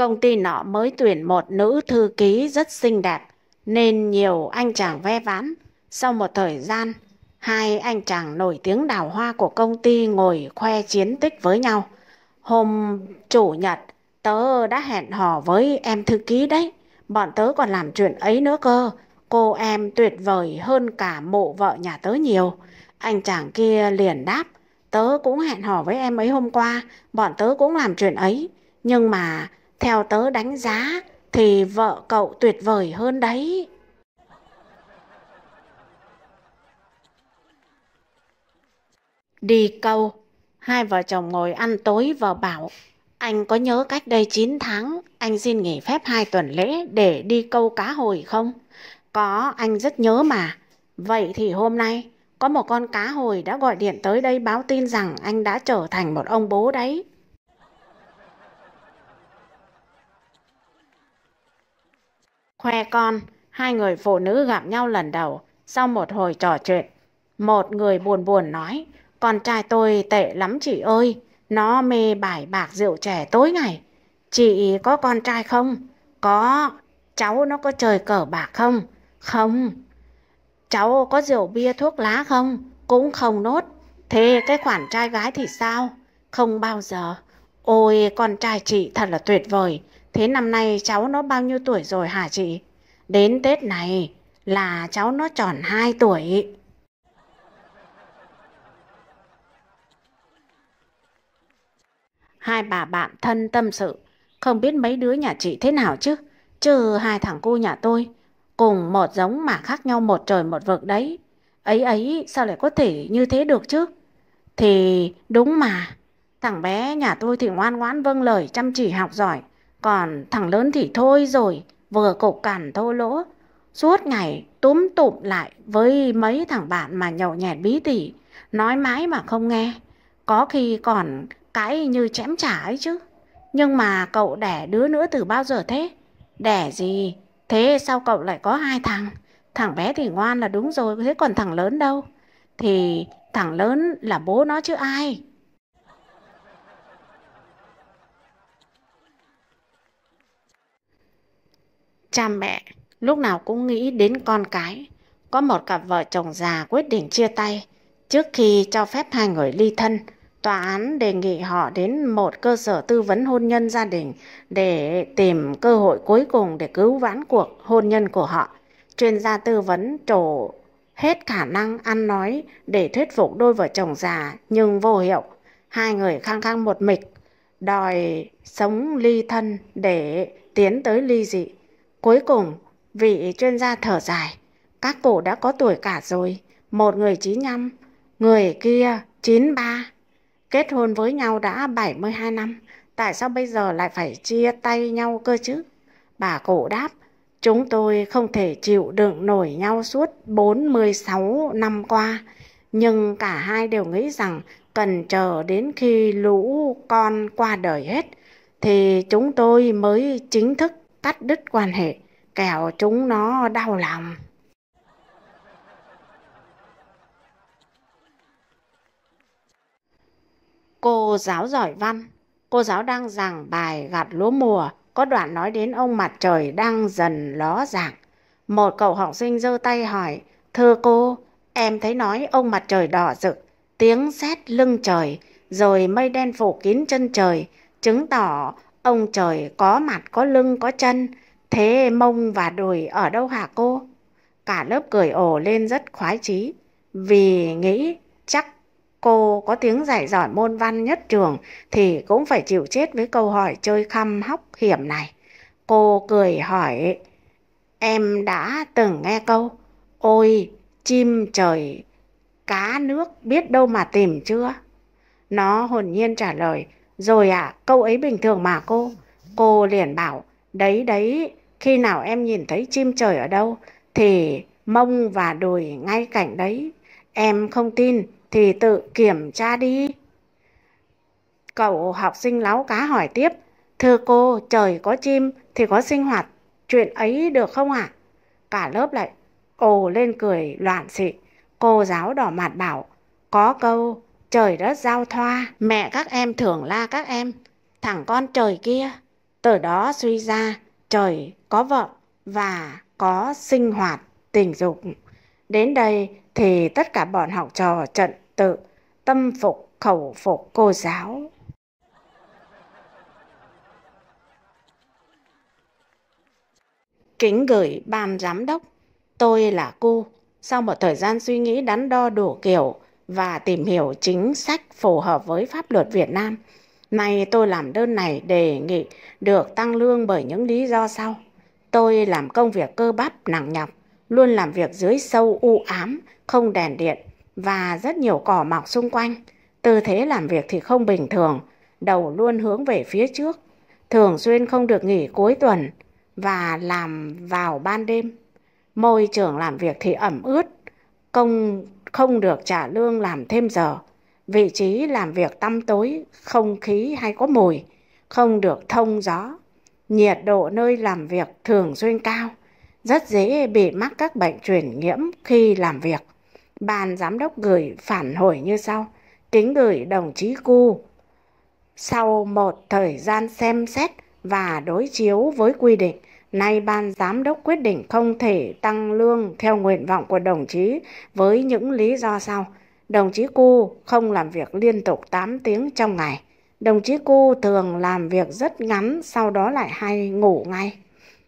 công ty nọ mới tuyển một nữ thư ký rất xinh đẹp, nên nhiều anh chàng ve vãn. Sau một thời gian, hai anh chàng nổi tiếng đào hoa của công ty ngồi khoe chiến tích với nhau. Hôm chủ nhật, tớ đã hẹn hò với em thư ký đấy. Bọn tớ còn làm chuyện ấy nữa cơ. Cô em tuyệt vời hơn cả mộ vợ nhà tớ nhiều. Anh chàng kia liền đáp. Tớ cũng hẹn hò với em ấy hôm qua. Bọn tớ cũng làm chuyện ấy. Nhưng mà theo tớ đánh giá thì vợ cậu tuyệt vời hơn đấy. Đi câu, hai vợ chồng ngồi ăn tối và bảo anh có nhớ cách đây 9 tháng anh xin nghỉ phép hai tuần lễ để đi câu cá hồi không? Có, anh rất nhớ mà. Vậy thì hôm nay có một con cá hồi đã gọi điện tới đây báo tin rằng anh đã trở thành một ông bố đấy. Khoe con, hai người phụ nữ gặp nhau lần đầu sau một hồi trò chuyện. Một người buồn buồn nói, con trai tôi tệ lắm chị ơi, nó mê bài bạc rượu trẻ tối ngày. Chị có con trai không? Có. Cháu nó có chơi cờ bạc không? Không. Cháu có rượu bia thuốc lá không? Cũng không nốt. Thế cái khoản trai gái thì sao? Không bao giờ. Ôi con trai chị thật là tuyệt vời. Thế năm nay cháu nó bao nhiêu tuổi rồi hả chị? Đến Tết này là cháu nó tròn 2 tuổi. Hai bà bạn thân tâm sự, không biết mấy đứa nhà chị thế nào chứ, chứ hai thằng cô nhà tôi, cùng một giống mà khác nhau một trời một vực đấy. Ấy ấy sao lại có thể như thế được chứ? Thì đúng mà, thằng bé nhà tôi thì ngoan ngoãn vâng lời chăm chỉ học giỏi, còn thằng lớn thì thôi rồi, vừa cục cằn thô lỗ. Suốt ngày túm tụm lại với mấy thằng bạn mà nhậu nhẹt bí tỉ, nói mãi mà không nghe. Có khi còn cái như chém trả ấy chứ. Nhưng mà cậu đẻ đứa nữa từ bao giờ thế? Đẻ gì? Thế sao cậu lại có hai thằng? Thằng bé thì ngoan là đúng rồi, thế còn thằng lớn đâu? Thì thằng lớn là bố nó chứ ai? Cha mẹ lúc nào cũng nghĩ đến con cái. Có một cặp vợ chồng già quyết định chia tay. Trước khi cho phép hai người ly thân, tòa án đề nghị họ đến một cơ sở tư vấn hôn nhân gia đình để tìm cơ hội cuối cùng để cứu vãn cuộc hôn nhân của họ. Chuyên gia tư vấn trổ hết khả năng ăn nói để thuyết phục đôi vợ chồng già nhưng vô hiệu. Hai người khăng khăng một mịch, đòi sống ly thân để tiến tới ly dị. Cuối cùng, vị chuyên gia thở dài. Các cụ đã có tuổi cả rồi, một người 95, người kia 93. Kết hôn với nhau đã 72 năm, tại sao bây giờ lại phải chia tay nhau cơ chứ? Bà cụ đáp, chúng tôi không thể chịu đựng nổi nhau suốt 46 năm qua, nhưng cả hai đều nghĩ rằng cần chờ đến khi lũ con qua đời hết thì chúng tôi mới chính thức cắt đứt quan hệ, kẻo chúng nó đau lòng. Cô giáo giỏi văn, cô giáo đang giảng bài gặt lúa mùa, có đoạn nói đến ông mặt trời đang dần ló dạng. Một cậu học sinh giơ tay hỏi, thưa cô, em thấy nói ông mặt trời đỏ rực, tiếng sét lưng trời, rồi mây đen phủ kín chân trời, chứng tỏ Ông trời có mặt có lưng có chân, thế mông và đùi ở đâu hả cô? Cả lớp cười ổ lên rất khoái chí vì nghĩ chắc cô có tiếng dạy giỏi môn văn nhất trường thì cũng phải chịu chết với câu hỏi chơi khăm hóc hiểm này. Cô cười hỏi, em đã từng nghe câu, ôi chim trời, cá nước biết đâu mà tìm chưa? Nó hồn nhiên trả lời, rồi à, câu ấy bình thường mà cô. Cô liền bảo, đấy đấy, khi nào em nhìn thấy chim trời ở đâu, thì mông và đùi ngay cạnh đấy. Em không tin, thì tự kiểm tra đi. Cậu học sinh láo cá hỏi tiếp, thưa cô, trời có chim thì có sinh hoạt, chuyện ấy được không ạ? À? Cả lớp lại ồ lên cười loạn xị. Cô giáo đỏ mặt bảo, có câu, trời đất giao thoa, mẹ các em thường la các em, thằng con trời kia. Từ đó suy ra, trời có vợ và có sinh hoạt tình dục. Đến đây thì tất cả bọn học trò trận tự, tâm phục, khẩu phục cô giáo. Kính gửi ban giám đốc, tôi là cô. Sau một thời gian suy nghĩ đắn đo đủ kiểu, và tìm hiểu chính sách phù hợp với pháp luật Việt Nam. Nay tôi làm đơn này đề nghị được tăng lương bởi những lý do sau. Tôi làm công việc cơ bắp nặng nhọc, luôn làm việc dưới sâu u ám, không đèn điện và rất nhiều cỏ mọc xung quanh. Tư thế làm việc thì không bình thường, đầu luôn hướng về phía trước, thường xuyên không được nghỉ cuối tuần và làm vào ban đêm. Môi trường làm việc thì ẩm ướt, công không được trả lương làm thêm giờ, vị trí làm việc tăm tối, không khí hay có mùi, không được thông gió. Nhiệt độ nơi làm việc thường xuyên cao, rất dễ bị mắc các bệnh truyền nhiễm khi làm việc. Ban giám đốc gửi phản hồi như sau, kính gửi đồng chí Cu. Sau một thời gian xem xét và đối chiếu với quy định, Nay ban giám đốc quyết định không thể tăng lương theo nguyện vọng của đồng chí với những lý do sau. Đồng chí Cu không làm việc liên tục 8 tiếng trong ngày. Đồng chí Cu thường làm việc rất ngắn sau đó lại hay ngủ ngay.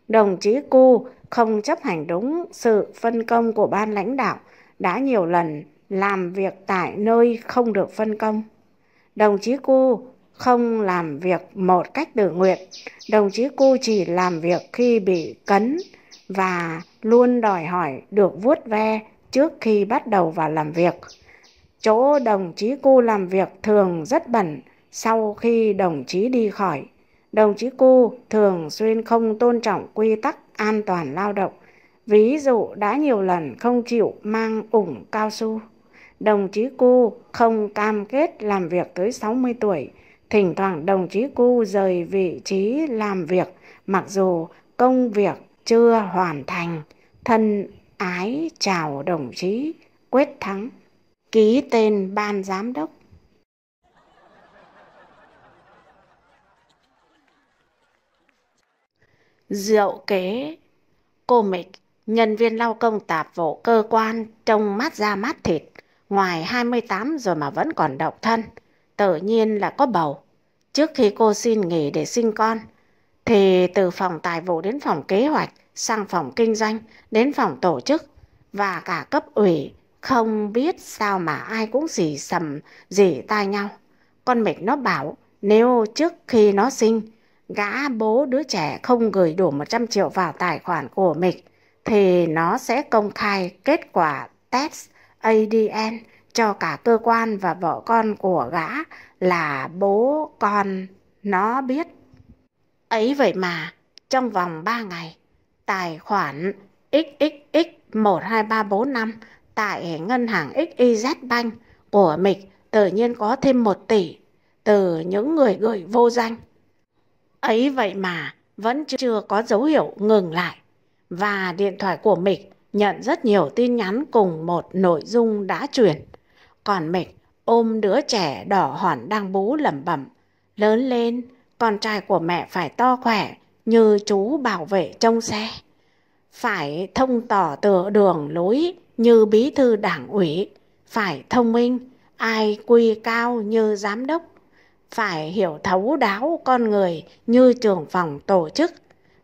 Đồng chí Cu không chấp hành đúng sự phân công của ban lãnh đạo, đã nhiều lần làm việc tại nơi không được phân công. Đồng chí Cu không làm việc một cách tự nguyện. Đồng chí cô chỉ làm việc khi bị cấn và luôn đòi hỏi được vuốt ve trước khi bắt đầu vào làm việc. Chỗ đồng chí cô làm việc thường rất bẩn sau khi đồng chí đi khỏi. Đồng chí cô thường xuyên không tôn trọng quy tắc an toàn lao động. Ví dụ đã nhiều lần không chịu mang ủng cao su. Đồng chí cô không cam kết làm việc tới 60 tuổi Thỉnh thoảng đồng chí cu rời vị trí làm việc, mặc dù công việc chưa hoàn thành. Thân ái chào đồng chí Quyết Thắng, ký tên ban giám đốc. rượu kế, cô mịch, nhân viên lao công tạp vụ cơ quan, trông mắt ra mắt thịt, ngoài 28 rồi mà vẫn còn độc thân tự nhiên là có bầu. Trước khi cô xin nghỉ để sinh con, thì từ phòng tài vụ đến phòng kế hoạch, sang phòng kinh doanh, đến phòng tổ chức và cả cấp ủy, không biết sao mà ai cũng dì sầm, dì tai nhau. Con mệt nó bảo nếu trước khi nó sinh, gã bố đứa trẻ không gửi đủ 100 triệu vào tài khoản của mình, thì nó sẽ công khai kết quả test ADN cho cả cơ quan và vợ con của gã là bố con nó biết. Ấy vậy mà, trong vòng 3 ngày, tài khoản XXX12345 tại ngân hàng XYZ Bank của mình tự nhiên có thêm 1 tỷ từ những người gửi vô danh. Ấy vậy mà, vẫn chưa có dấu hiệu ngừng lại và điện thoại của mình nhận rất nhiều tin nhắn cùng một nội dung đã chuyển. Còn Mịch ôm đứa trẻ đỏ hòn đang bú lẩm bẩm. Lớn lên, con trai của mẹ phải to khỏe như chú bảo vệ trong xe. Phải thông tỏ tựa đường lối như bí thư đảng ủy. Phải thông minh, ai quy cao như giám đốc. Phải hiểu thấu đáo con người như trưởng phòng tổ chức.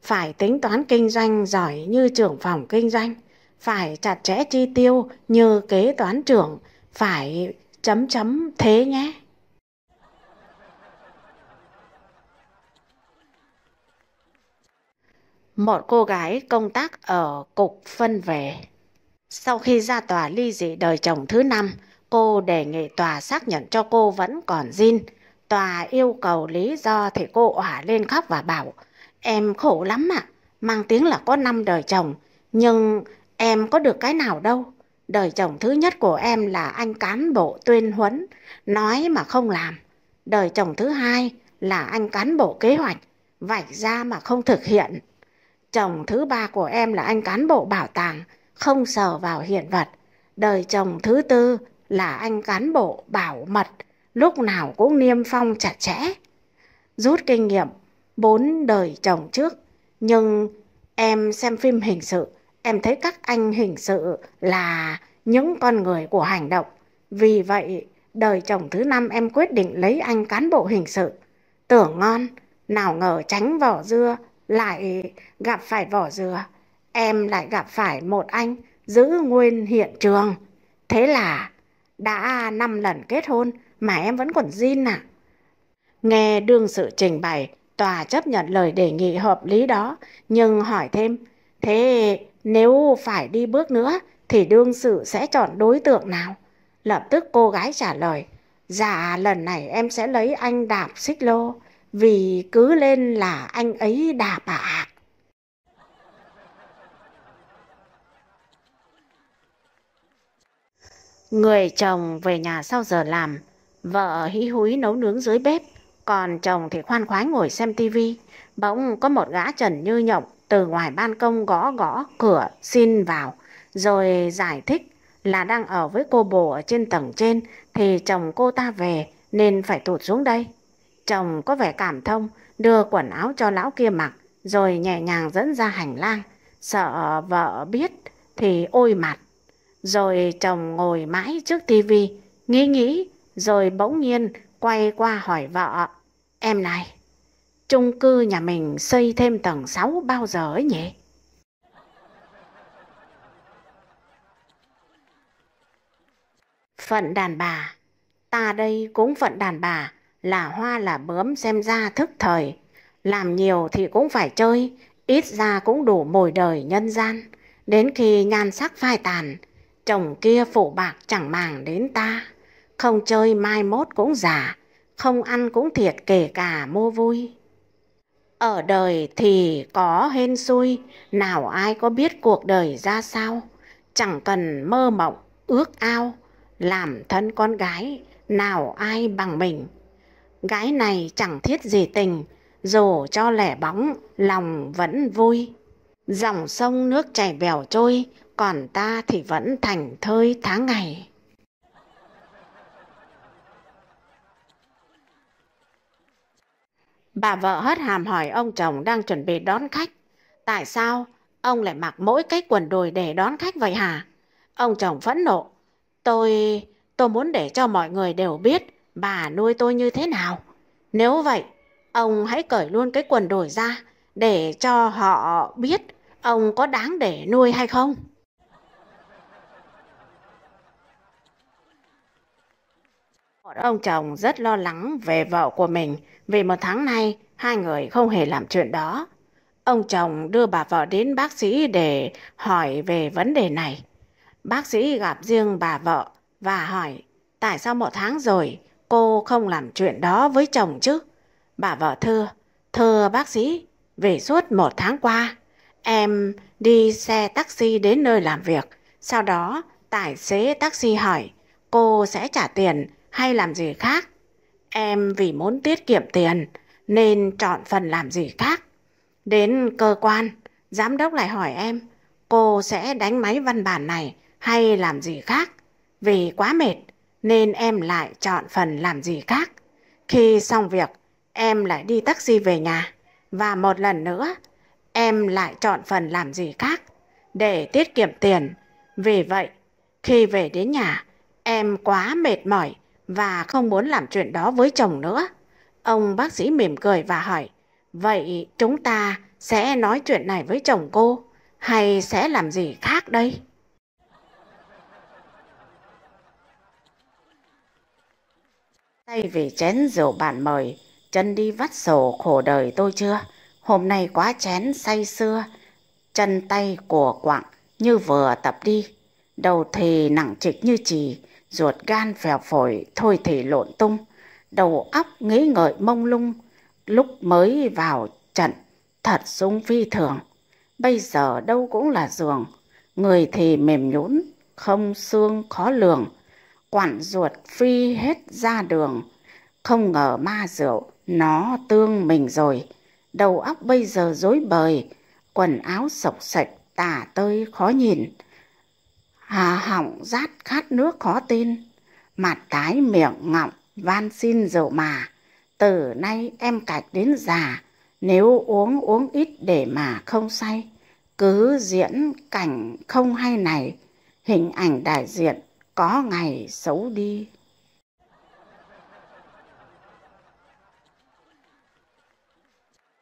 Phải tính toán kinh doanh giỏi như trưởng phòng kinh doanh. Phải chặt chẽ chi tiêu như kế toán trưởng phải chấm chấm thế nhé một cô gái công tác ở cục phân về sau khi ra tòa ly dị đời chồng thứ năm cô đề nghị tòa xác nhận cho cô vẫn còn zin tòa yêu cầu lý do thì cô òa lên khóc và bảo em khổ lắm ạ à. mang tiếng là có năm đời chồng nhưng em có được cái nào đâu Đời chồng thứ nhất của em là anh cán bộ tuyên huấn, nói mà không làm. Đời chồng thứ hai là anh cán bộ kế hoạch, vạch ra mà không thực hiện. Chồng thứ ba của em là anh cán bộ bảo tàng, không sờ vào hiện vật. Đời chồng thứ tư là anh cán bộ bảo mật, lúc nào cũng niêm phong chặt chẽ. Rút kinh nghiệm bốn đời chồng trước, nhưng em xem phim hình sự Em thấy các anh hình sự là những con người của hành động. Vì vậy, đời chồng thứ năm em quyết định lấy anh cán bộ hình sự. Tưởng ngon, nào ngờ tránh vỏ dưa, lại gặp phải vỏ dừa. Em lại gặp phải một anh giữ nguyên hiện trường. Thế là đã năm lần kết hôn mà em vẫn còn zin à? Nghe đương sự trình bày, tòa chấp nhận lời đề nghị hợp lý đó, nhưng hỏi thêm, thế nếu phải đi bước nữa thì đương sự sẽ chọn đối tượng nào? Lập tức cô gái trả lời, dạ lần này em sẽ lấy anh đạp xích lô, vì cứ lên là anh ấy đạp ạ. À. Người chồng về nhà sau giờ làm, vợ hí húi nấu nướng dưới bếp, còn chồng thì khoan khoái ngồi xem tivi. Bỗng có một gã trần như nhộng từ ngoài ban công gõ gõ cửa xin vào, rồi giải thích là đang ở với cô bồ ở trên tầng trên thì chồng cô ta về nên phải tụt xuống đây. Chồng có vẻ cảm thông, đưa quần áo cho lão kia mặc, rồi nhẹ nhàng dẫn ra hành lang, sợ vợ biết thì ôi mặt. Rồi chồng ngồi mãi trước tivi, nghĩ nghĩ, rồi bỗng nhiên quay qua hỏi vợ, em này, chung cư nhà mình xây thêm tầng 6 bao giờ ấy nhỉ? Phận đàn bà, ta đây cũng phận đàn bà, là hoa là bướm xem ra thức thời. Làm nhiều thì cũng phải chơi, ít ra cũng đủ mồi đời nhân gian. Đến khi nhan sắc phai tàn, chồng kia phủ bạc chẳng màng đến ta. Không chơi mai mốt cũng già, không ăn cũng thiệt kể cả mua vui. Ở đời thì có hên xui, nào ai có biết cuộc đời ra sao. Chẳng cần mơ mộng, ước ao, làm thân con gái, nào ai bằng mình. Gái này chẳng thiết gì tình, dù cho lẻ bóng, lòng vẫn vui. Dòng sông nước chảy bèo trôi, còn ta thì vẫn thành thơi tháng ngày. Bà vợ hất hàm hỏi ông chồng đang chuẩn bị đón khách. Tại sao ông lại mặc mỗi cái quần đùi để đón khách vậy hả? Ông chồng phẫn nộ. Tôi... tôi muốn để cho mọi người đều biết bà nuôi tôi như thế nào. Nếu vậy, ông hãy cởi luôn cái quần đùi ra để cho họ biết ông có đáng để nuôi hay không. Ông chồng rất lo lắng về vợ của mình vì một tháng nay, hai người không hề làm chuyện đó. Ông chồng đưa bà vợ đến bác sĩ để hỏi về vấn đề này. Bác sĩ gặp riêng bà vợ và hỏi tại sao một tháng rồi cô không làm chuyện đó với chồng chứ? Bà vợ thưa, thưa bác sĩ, về suốt một tháng qua, em đi xe taxi đến nơi làm việc. Sau đó, tài xế taxi hỏi cô sẽ trả tiền hay làm gì khác Em vì muốn tiết kiệm tiền nên chọn phần làm gì khác. Đến cơ quan, giám đốc lại hỏi em cô sẽ đánh máy văn bản này hay làm gì khác. Vì quá mệt nên em lại chọn phần làm gì khác. Khi xong việc, em lại đi taxi về nhà. Và một lần nữa, em lại chọn phần làm gì khác để tiết kiệm tiền. Vì vậy, khi về đến nhà, em quá mệt mỏi và không muốn làm chuyện đó với chồng nữa. Ông bác sĩ mỉm cười và hỏi, vậy chúng ta sẽ nói chuyện này với chồng cô hay sẽ làm gì khác đây? Tay vì chén rượu bạn mời, chân đi vắt sổ khổ đời tôi chưa? Hôm nay quá chén say xưa, chân tay của quặng như vừa tập đi, đầu thì nặng trịch như chì, ruột gan phèo phổi thôi thì lộn tung, đầu óc nghĩ ngợi mông lung, lúc mới vào trận, thật sung phi thường, bây giờ đâu cũng là giường, người thì mềm nhũn, không xương khó lường, quản ruột phi hết ra đường, không ngờ ma rượu nó tương mình rồi, đầu óc bây giờ rối bời, quần áo sộc sạch tả tơi khó nhìn Hà hỏng rát khát nước khó tin, mặt tái miệng ngọng van xin rượu mà. Từ nay em cạch đến già, nếu uống uống ít để mà không say. Cứ diễn cảnh không hay này, hình ảnh đại diện có ngày xấu đi.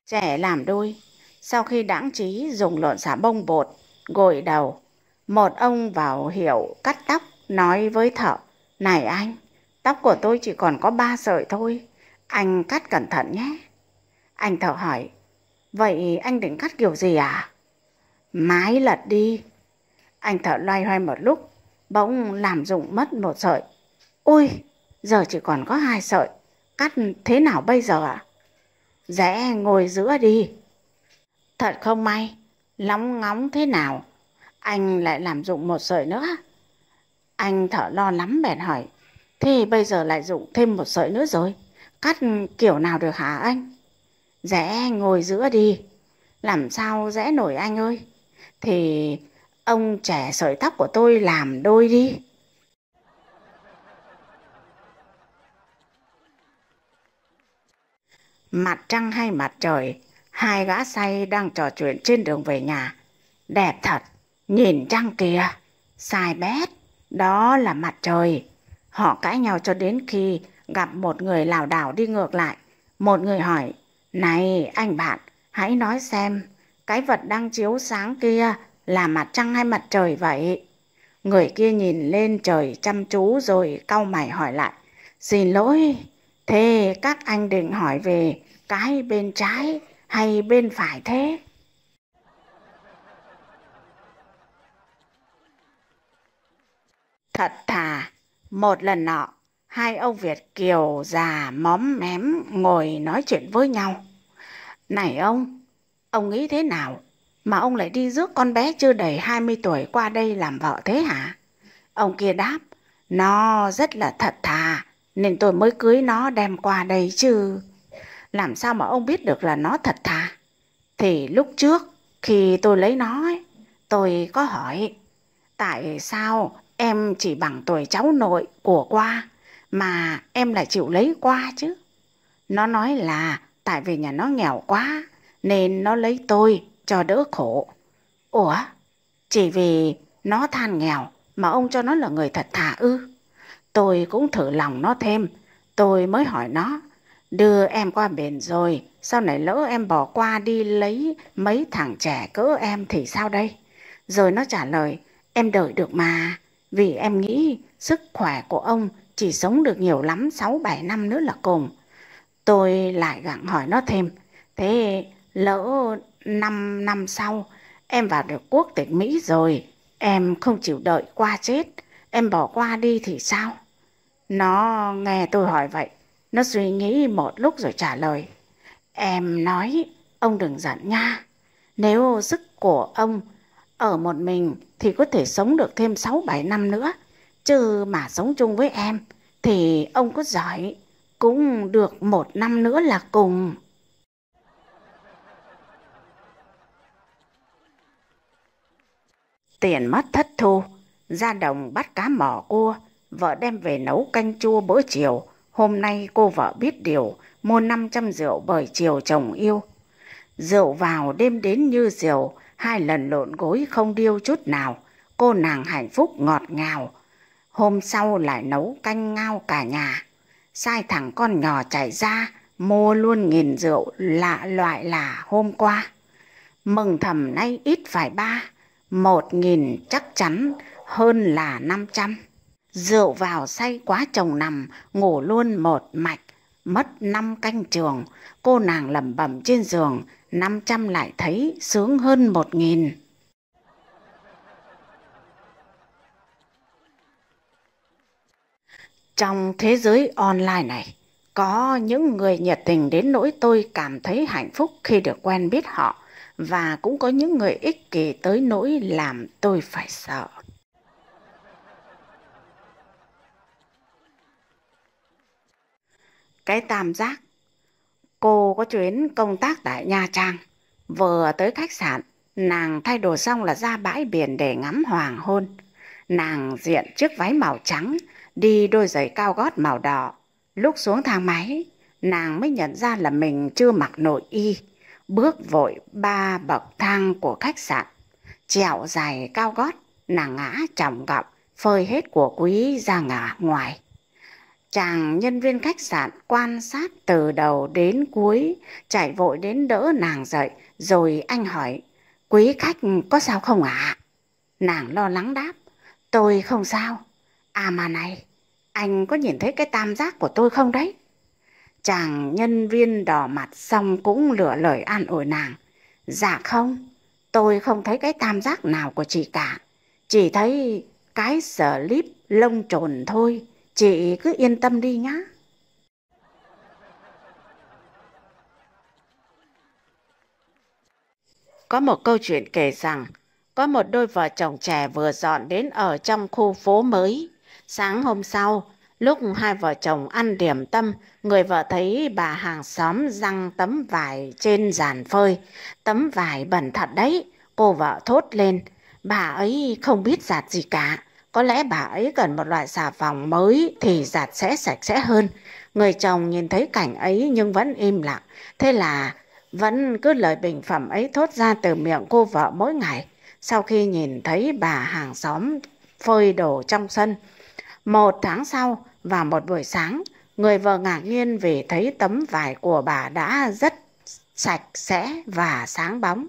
Trẻ làm đôi, sau khi đãng trí dùng lộn xả bông bột, gội đầu, một ông vào hiểu cắt tóc, nói với thợ, Này anh, tóc của tôi chỉ còn có ba sợi thôi, anh cắt cẩn thận nhé. Anh thợ hỏi, vậy anh định cắt kiểu gì à? Mái lật đi. Anh thợ loay hoay một lúc, bỗng làm dụng mất một sợi. Ôi, giờ chỉ còn có hai sợi, cắt thế nào bây giờ ạ? À? Rẽ ngồi giữa đi. Thật không may, lóng ngóng thế nào anh lại làm dụng một sợi nữa. Anh thở lo lắm bèn hỏi. Thì bây giờ lại dụng thêm một sợi nữa rồi. Cắt kiểu nào được hả anh? Rẽ ngồi giữa đi. Làm sao rẽ nổi anh ơi? Thì ông trẻ sợi tóc của tôi làm đôi đi. Mặt trăng hay mặt trời, hai gã say đang trò chuyện trên đường về nhà. Đẹp thật! Nhìn trăng kìa, sai bét, đó là mặt trời. Họ cãi nhau cho đến khi gặp một người lào đảo đi ngược lại. Một người hỏi, này anh bạn, hãy nói xem, cái vật đang chiếu sáng kia là mặt trăng hay mặt trời vậy? Người kia nhìn lên trời chăm chú rồi cau mày hỏi lại, xin lỗi, thế các anh định hỏi về cái bên trái hay bên phải thế? thật thà. Một lần nọ, hai ông Việt Kiều già móm mém ngồi nói chuyện với nhau. Này ông, ông nghĩ thế nào mà ông lại đi rước con bé chưa đầy 20 tuổi qua đây làm vợ thế hả? Ông kia đáp, nó rất là thật thà nên tôi mới cưới nó đem qua đây chứ. Làm sao mà ông biết được là nó thật thà? Thì lúc trước khi tôi lấy nó ấy, tôi có hỏi tại sao Em chỉ bằng tuổi cháu nội của qua mà em lại chịu lấy qua chứ. Nó nói là tại vì nhà nó nghèo quá nên nó lấy tôi cho đỡ khổ. Ủa? Chỉ vì nó than nghèo mà ông cho nó là người thật thà ư? Tôi cũng thử lòng nó thêm, tôi mới hỏi nó. Đưa em qua biển rồi, sau này lỡ em bỏ qua đi lấy mấy thằng trẻ cỡ em thì sao đây? Rồi nó trả lời, em đợi được mà, vì em nghĩ sức khỏe của ông chỉ sống được nhiều lắm 6-7 năm nữa là cùng. Tôi lại gặng hỏi nó thêm. Thế lỡ 5 năm sau em vào được quốc tịch Mỹ rồi. Em không chịu đợi qua chết. Em bỏ qua đi thì sao? Nó nghe tôi hỏi vậy. Nó suy nghĩ một lúc rồi trả lời. Em nói ông đừng giận nha. Nếu sức của ông ở một mình thì có thể sống được thêm 6-7 năm nữa. Chứ mà sống chung với em thì ông có giỏi cũng được một năm nữa là cùng. Tiền mất thất thu, ra đồng bắt cá mỏ cua, vợ đem về nấu canh chua bữa chiều. Hôm nay cô vợ biết điều, mua 500 rượu bởi chiều chồng yêu. Rượu vào đêm đến như diều, hai lần lộn gối không điêu chút nào, cô nàng hạnh phúc ngọt ngào. Hôm sau lại nấu canh ngao cả nhà, sai thằng con nhỏ chạy ra, mua luôn nghìn rượu lạ loại là hôm qua. Mừng thầm nay ít phải ba, một nghìn chắc chắn hơn là năm trăm. Rượu vào say quá chồng nằm, ngủ luôn một mạch, mất năm canh trường. Cô nàng lẩm bẩm trên giường, 500 lại thấy sướng hơn 1 nghìn. Trong thế giới online này, có những người nhiệt tình đến nỗi tôi cảm thấy hạnh phúc khi được quen biết họ và cũng có những người ích kỷ tới nỗi làm tôi phải sợ. Cái tam giác Cô có chuyến công tác tại Nha Trang. Vừa tới khách sạn, nàng thay đồ xong là ra bãi biển để ngắm hoàng hôn. Nàng diện chiếc váy màu trắng, đi đôi giày cao gót màu đỏ. Lúc xuống thang máy, nàng mới nhận ra là mình chưa mặc nội y. Bước vội ba bậc thang của khách sạn. Trèo dài cao gót, nàng ngã trọng gọng, phơi hết của quý ra ngả ngoài. Chàng nhân viên khách sạn quan sát từ đầu đến cuối, chạy vội đến đỡ nàng dậy, rồi anh hỏi, quý khách có sao không ạ? À? Nàng lo lắng đáp, tôi không sao. À mà này, anh có nhìn thấy cái tam giác của tôi không đấy? Chàng nhân viên đỏ mặt xong cũng lửa lời an ủi nàng. Dạ không, tôi không thấy cái tam giác nào của chị cả. Chỉ thấy cái sở líp lông trồn thôi. Chị cứ yên tâm đi nhá. Có một câu chuyện kể rằng, có một đôi vợ chồng trẻ vừa dọn đến ở trong khu phố mới. Sáng hôm sau, lúc hai vợ chồng ăn điểm tâm, người vợ thấy bà hàng xóm răng tấm vải trên giàn phơi. Tấm vải bẩn thật đấy, cô vợ thốt lên. Bà ấy không biết giặt gì cả. Có lẽ bà ấy cần một loại xà phòng mới thì giặt sẽ sạch sẽ hơn. Người chồng nhìn thấy cảnh ấy nhưng vẫn im lặng. Thế là vẫn cứ lời bình phẩm ấy thốt ra từ miệng cô vợ mỗi ngày. Sau khi nhìn thấy bà hàng xóm phơi đồ trong sân. Một tháng sau và một buổi sáng, người vợ ngạc nhiên vì thấy tấm vải của bà đã rất sạch sẽ và sáng bóng.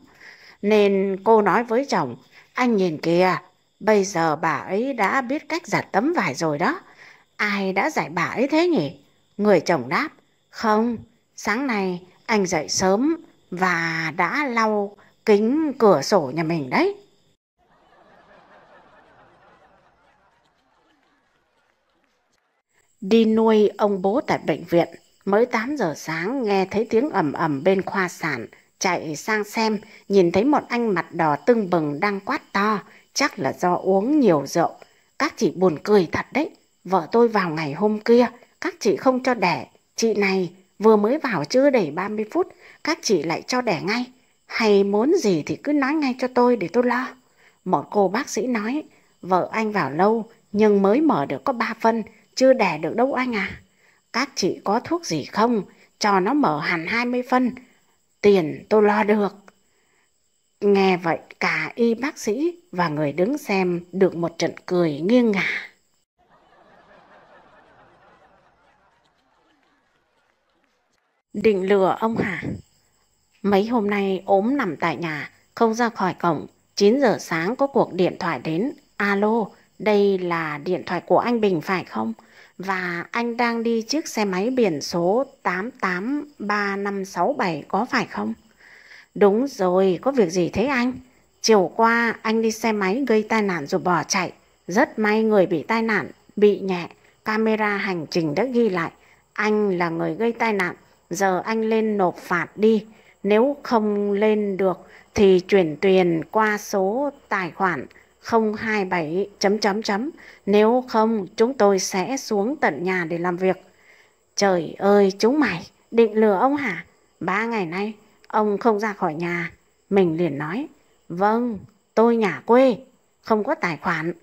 Nên cô nói với chồng, anh nhìn kìa, Bây giờ bà ấy đã biết cách giặt tấm vải rồi đó. Ai đã dạy bà ấy thế nhỉ? Người chồng đáp, không, sáng nay anh dậy sớm và đã lau kính cửa sổ nhà mình đấy. Đi nuôi ông bố tại bệnh viện, mới 8 giờ sáng nghe thấy tiếng ầm ầm bên khoa sản, chạy sang xem, nhìn thấy một anh mặt đỏ tưng bừng đang quát to. Chắc là do uống nhiều rượu. Các chị buồn cười thật đấy. Vợ tôi vào ngày hôm kia, các chị không cho đẻ. Chị này vừa mới vào chưa đầy 30 phút, các chị lại cho đẻ ngay. Hay muốn gì thì cứ nói ngay cho tôi để tôi lo. Một cô bác sĩ nói, vợ anh vào lâu nhưng mới mở được có 3 phân, chưa đẻ được đâu anh à. Các chị có thuốc gì không? Cho nó mở hẳn 20 phân. Tiền tôi lo được. Nghe vậy cả y bác sĩ và người đứng xem được một trận cười nghiêng ngả. Định lừa ông hả? Mấy hôm nay ốm nằm tại nhà, không ra khỏi cổng. 9 giờ sáng có cuộc điện thoại đến. Alo, đây là điện thoại của anh Bình phải không? Và anh đang đi chiếc xe máy biển số 883567 có phải không? Đúng rồi, có việc gì thế anh? Chiều qua anh đi xe máy gây tai nạn rồi bỏ chạy. Rất may người bị tai nạn, bị nhẹ. Camera hành trình đã ghi lại. Anh là người gây tai nạn. Giờ anh lên nộp phạt đi. Nếu không lên được thì chuyển tiền qua số tài khoản 027 chấm chấm chấm. Nếu không chúng tôi sẽ xuống tận nhà để làm việc. Trời ơi chúng mày, định lừa ông hả? Ba ngày nay Ông không ra khỏi nhà, mình liền nói, vâng, tôi nhà quê, không có tài khoản.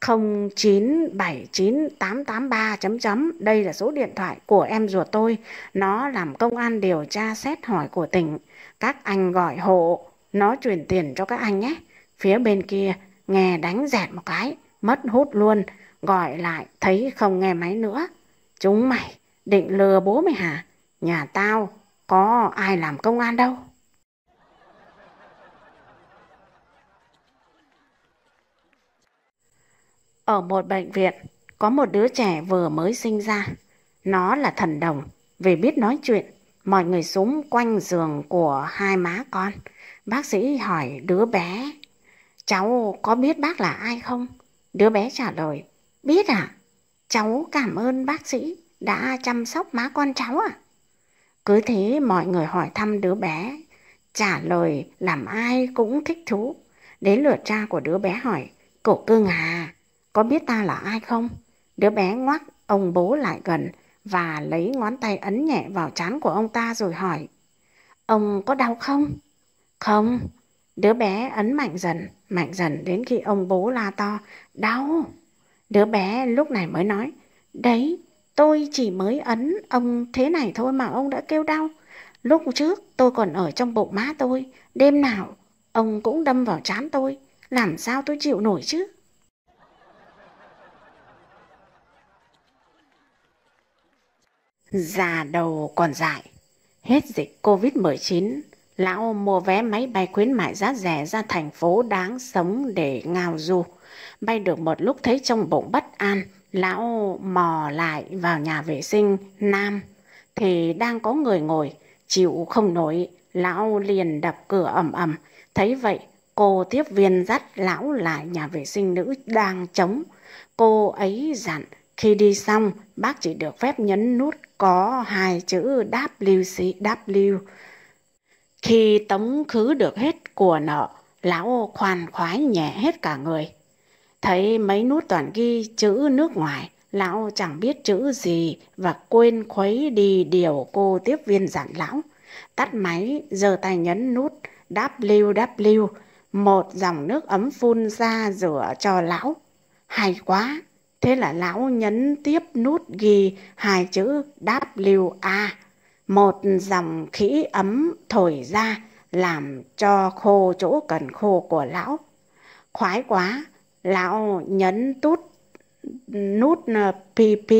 0979883 chấm chấm, đây là số điện thoại của em ruột tôi, nó làm công an điều tra xét hỏi của tỉnh. Các anh gọi hộ, nó chuyển tiền cho các anh nhé. Phía bên kia, nghe đánh dẹt một cái, mất hút luôn, gọi lại thấy không nghe máy nữa. Chúng mày định lừa bố mày hả? Nhà tao có ai làm công an đâu. Ở một bệnh viện, có một đứa trẻ vừa mới sinh ra. Nó là thần đồng, vì biết nói chuyện. Mọi người súng quanh giường của hai má con. Bác sĩ hỏi đứa bé, cháu có biết bác là ai không? Đứa bé trả lời, biết À? Cháu cảm ơn bác sĩ đã chăm sóc má con cháu À? Cứ thế mọi người hỏi thăm đứa bé, trả lời làm ai cũng thích thú. Đến lượt cha của đứa bé hỏi, cổ cưng à, có biết ta là ai không? Đứa bé ngoắc ông bố lại gần và lấy ngón tay ấn nhẹ vào trán của ông ta rồi hỏi, ông có đau không? Không, đứa bé ấn mạnh dần, mạnh dần đến khi ông bố la to, đau. Đứa bé lúc này mới nói, đấy, Tôi chỉ mới ấn ông thế này thôi mà ông đã kêu đau. Lúc trước tôi còn ở trong bụng má tôi, đêm nào ông cũng đâm vào chán tôi, làm sao tôi chịu nổi chứ? Già đầu còn dài, hết dịch Covid-19, lão mua vé máy bay khuyến mại giá rẻ ra thành phố đáng sống để ngào du. Bay được một lúc thấy trong bụng bất an, lão mò lại vào nhà vệ sinh nam thì đang có người ngồi chịu không nổi lão liền đập cửa ầm ầm thấy vậy cô tiếp viên dắt lão lại nhà vệ sinh nữ đang trống cô ấy dặn khi đi xong bác chỉ được phép nhấn nút có hai chữ WCW khi tống khứ được hết của nợ lão khoan khoái nhẹ hết cả người Thấy mấy nút toàn ghi chữ nước ngoài, lão chẳng biết chữ gì và quên khuấy đi điều cô tiếp viên dặn lão. Tắt máy, giờ tay nhấn nút WW, một dòng nước ấm phun ra rửa cho lão. Hay quá! Thế là lão nhấn tiếp nút ghi hai chữ WA. Một dòng khí ấm thổi ra làm cho khô chỗ cần khô của lão. Khoái quá! lão nhấn tút nút ờ, PP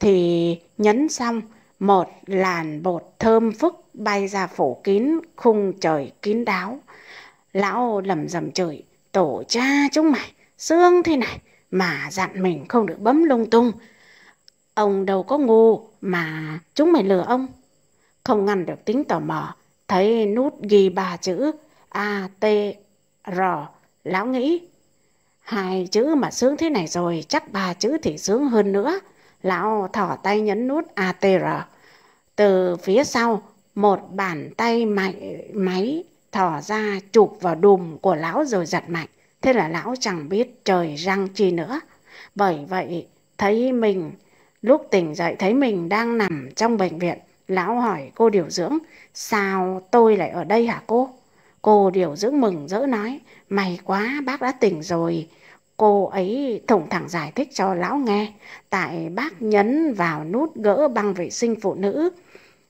thì nhấn xong một làn bột thơm phức bay ra phủ kín khung trời kín đáo. Lão lầm rầm chửi, tổ cha chúng mày, xương thế này mà dặn mình không được bấm lung tung. Ông đâu có ngu mà chúng mày lừa ông. Không ngăn được tính tò mò, thấy nút ghi ba chữ A T R, lão nghĩ Hai chữ mà sướng thế này rồi, chắc ba chữ thì sướng hơn nữa. Lão thỏ tay nhấn nút ATR. Từ phía sau, một bàn tay mạnh máy thỏ ra chụp vào đùm của lão rồi giật mạnh. Thế là lão chẳng biết trời răng chi nữa. Bởi vậy, thấy mình, lúc tỉnh dậy thấy mình đang nằm trong bệnh viện, lão hỏi cô điều dưỡng, sao tôi lại ở đây hả cô? Cô điều dưỡng mừng rỡ nói, may quá bác đã tỉnh rồi. Cô ấy thủng thẳng giải thích cho lão nghe, tại bác nhấn vào nút gỡ băng vệ sinh phụ nữ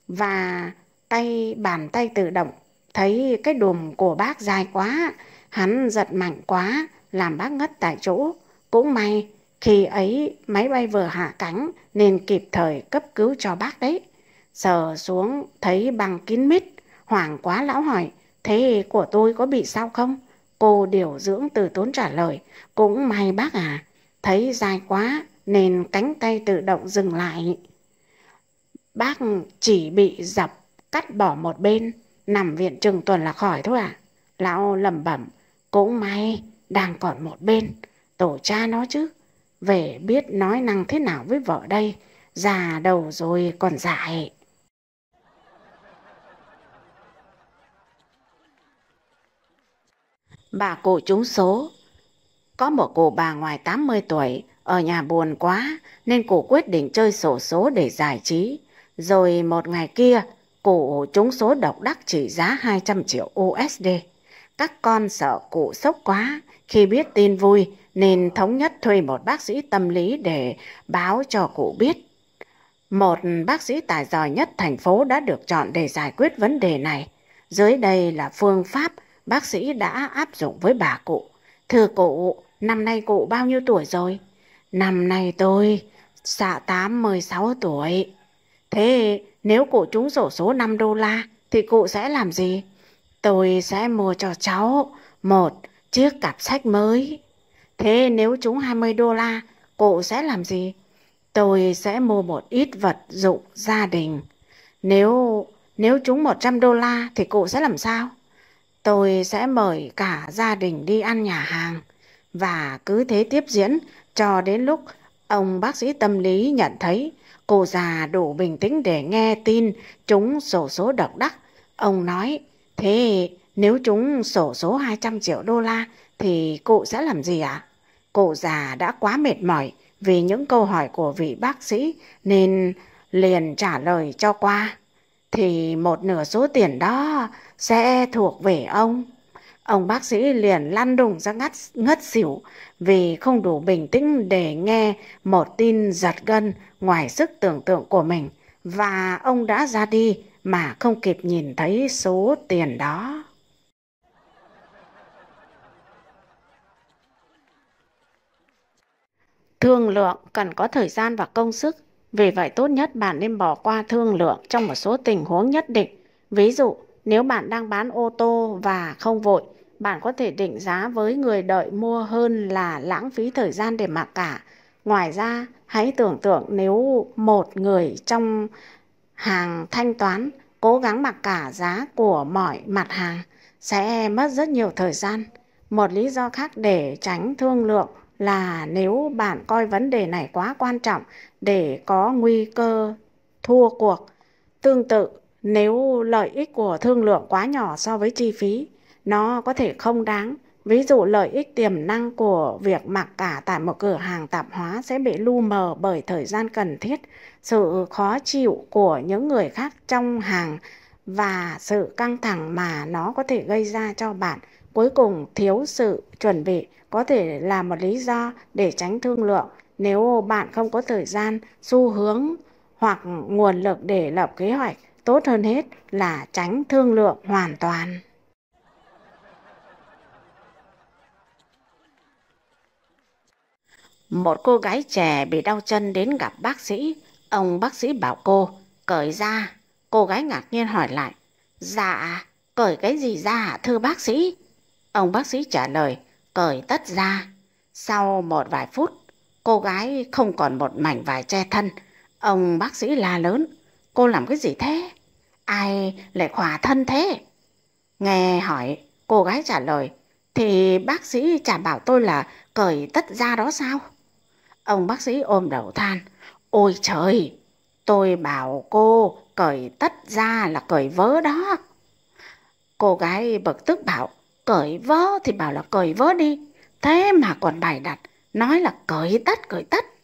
và tay bàn tay tự động thấy cái đùm của bác dài quá, hắn giật mạnh quá, làm bác ngất tại chỗ. Cũng may khi ấy máy bay vừa hạ cánh nên kịp thời cấp cứu cho bác đấy. Sờ xuống thấy băng kín mít, hoảng quá lão hỏi, Thế của tôi có bị sao không? Cô điều dưỡng từ tốn trả lời. Cũng may bác à. Thấy dài quá nên cánh tay tự động dừng lại. Bác chỉ bị dập, cắt bỏ một bên. Nằm viện chừng tuần là khỏi thôi à? Lão lẩm bẩm. Cũng may đang còn một bên. Tổ cha nó chứ. Về biết nói năng thế nào với vợ đây. Già đầu rồi còn dại. bà cụ trúng số. Có một cụ bà ngoài 80 tuổi, ở nhà buồn quá nên cụ quyết định chơi sổ số để giải trí. Rồi một ngày kia, cụ trúng số độc đắc trị giá 200 triệu USD. Các con sợ cụ sốc quá khi biết tin vui nên thống nhất thuê một bác sĩ tâm lý để báo cho cụ biết. Một bác sĩ tài giỏi nhất thành phố đã được chọn để giải quyết vấn đề này. Dưới đây là phương pháp bác sĩ đã áp dụng với bà cụ. Thưa cụ, năm nay cụ bao nhiêu tuổi rồi? Năm nay tôi xạ 86 tuổi. Thế nếu cụ trúng sổ số 5 đô la thì cụ sẽ làm gì? Tôi sẽ mua cho cháu một chiếc cặp sách mới. Thế nếu trúng 20 đô la, cụ sẽ làm gì? Tôi sẽ mua một ít vật dụng gia đình. Nếu nếu trúng 100 đô la thì cụ sẽ làm sao? Tôi sẽ mời cả gia đình đi ăn nhà hàng và cứ thế tiếp diễn cho đến lúc ông bác sĩ tâm lý nhận thấy cô già đủ bình tĩnh để nghe tin chúng sổ số độc đắc. Ông nói, thế nếu chúng sổ số 200 triệu đô la thì cụ sẽ làm gì ạ? Cụ già đã quá mệt mỏi vì những câu hỏi của vị bác sĩ nên liền trả lời cho qua. Thì một nửa số tiền đó sẽ thuộc về ông. Ông bác sĩ liền lăn đùng ra ngắt, ngất xỉu vì không đủ bình tĩnh để nghe một tin giật gân ngoài sức tưởng tượng của mình và ông đã ra đi mà không kịp nhìn thấy số tiền đó. Thương lượng cần có thời gian và công sức, vì vậy tốt nhất bạn nên bỏ qua thương lượng trong một số tình huống nhất định. Ví dụ, nếu bạn đang bán ô tô và không vội, bạn có thể định giá với người đợi mua hơn là lãng phí thời gian để mặc cả. Ngoài ra, hãy tưởng tượng nếu một người trong hàng thanh toán cố gắng mặc cả giá của mọi mặt hàng sẽ mất rất nhiều thời gian. Một lý do khác để tránh thương lượng là nếu bạn coi vấn đề này quá quan trọng để có nguy cơ thua cuộc. Tương tự, nếu lợi ích của thương lượng quá nhỏ so với chi phí, nó có thể không đáng. Ví dụ lợi ích tiềm năng của việc mặc cả tại một cửa hàng tạp hóa sẽ bị lu mờ bởi thời gian cần thiết, sự khó chịu của những người khác trong hàng và sự căng thẳng mà nó có thể gây ra cho bạn. Cuối cùng thiếu sự chuẩn bị có thể là một lý do để tránh thương lượng nếu bạn không có thời gian, xu hướng hoặc nguồn lực để lập kế hoạch tốt hơn hết là tránh thương lượng hoàn toàn. Một cô gái trẻ bị đau chân đến gặp bác sĩ, ông bác sĩ bảo cô cởi ra. Cô gái ngạc nhiên hỏi lại, dạ, cởi cái gì ra thưa bác sĩ? Ông bác sĩ trả lời, cởi tất ra. Sau một vài phút, cô gái không còn một mảnh vải che thân. Ông bác sĩ la lớn, cô làm cái gì thế? Ai lại khỏa thân thế? Nghe hỏi, cô gái trả lời, thì bác sĩ chả bảo tôi là cởi tất ra đó sao? Ông bác sĩ ôm đầu than, ôi trời, tôi bảo cô cởi tất ra là cởi vớ đó. Cô gái bực tức bảo, cởi vớ thì bảo là cởi vớ đi, thế mà còn bài đặt, nói là cởi tất, cởi tất.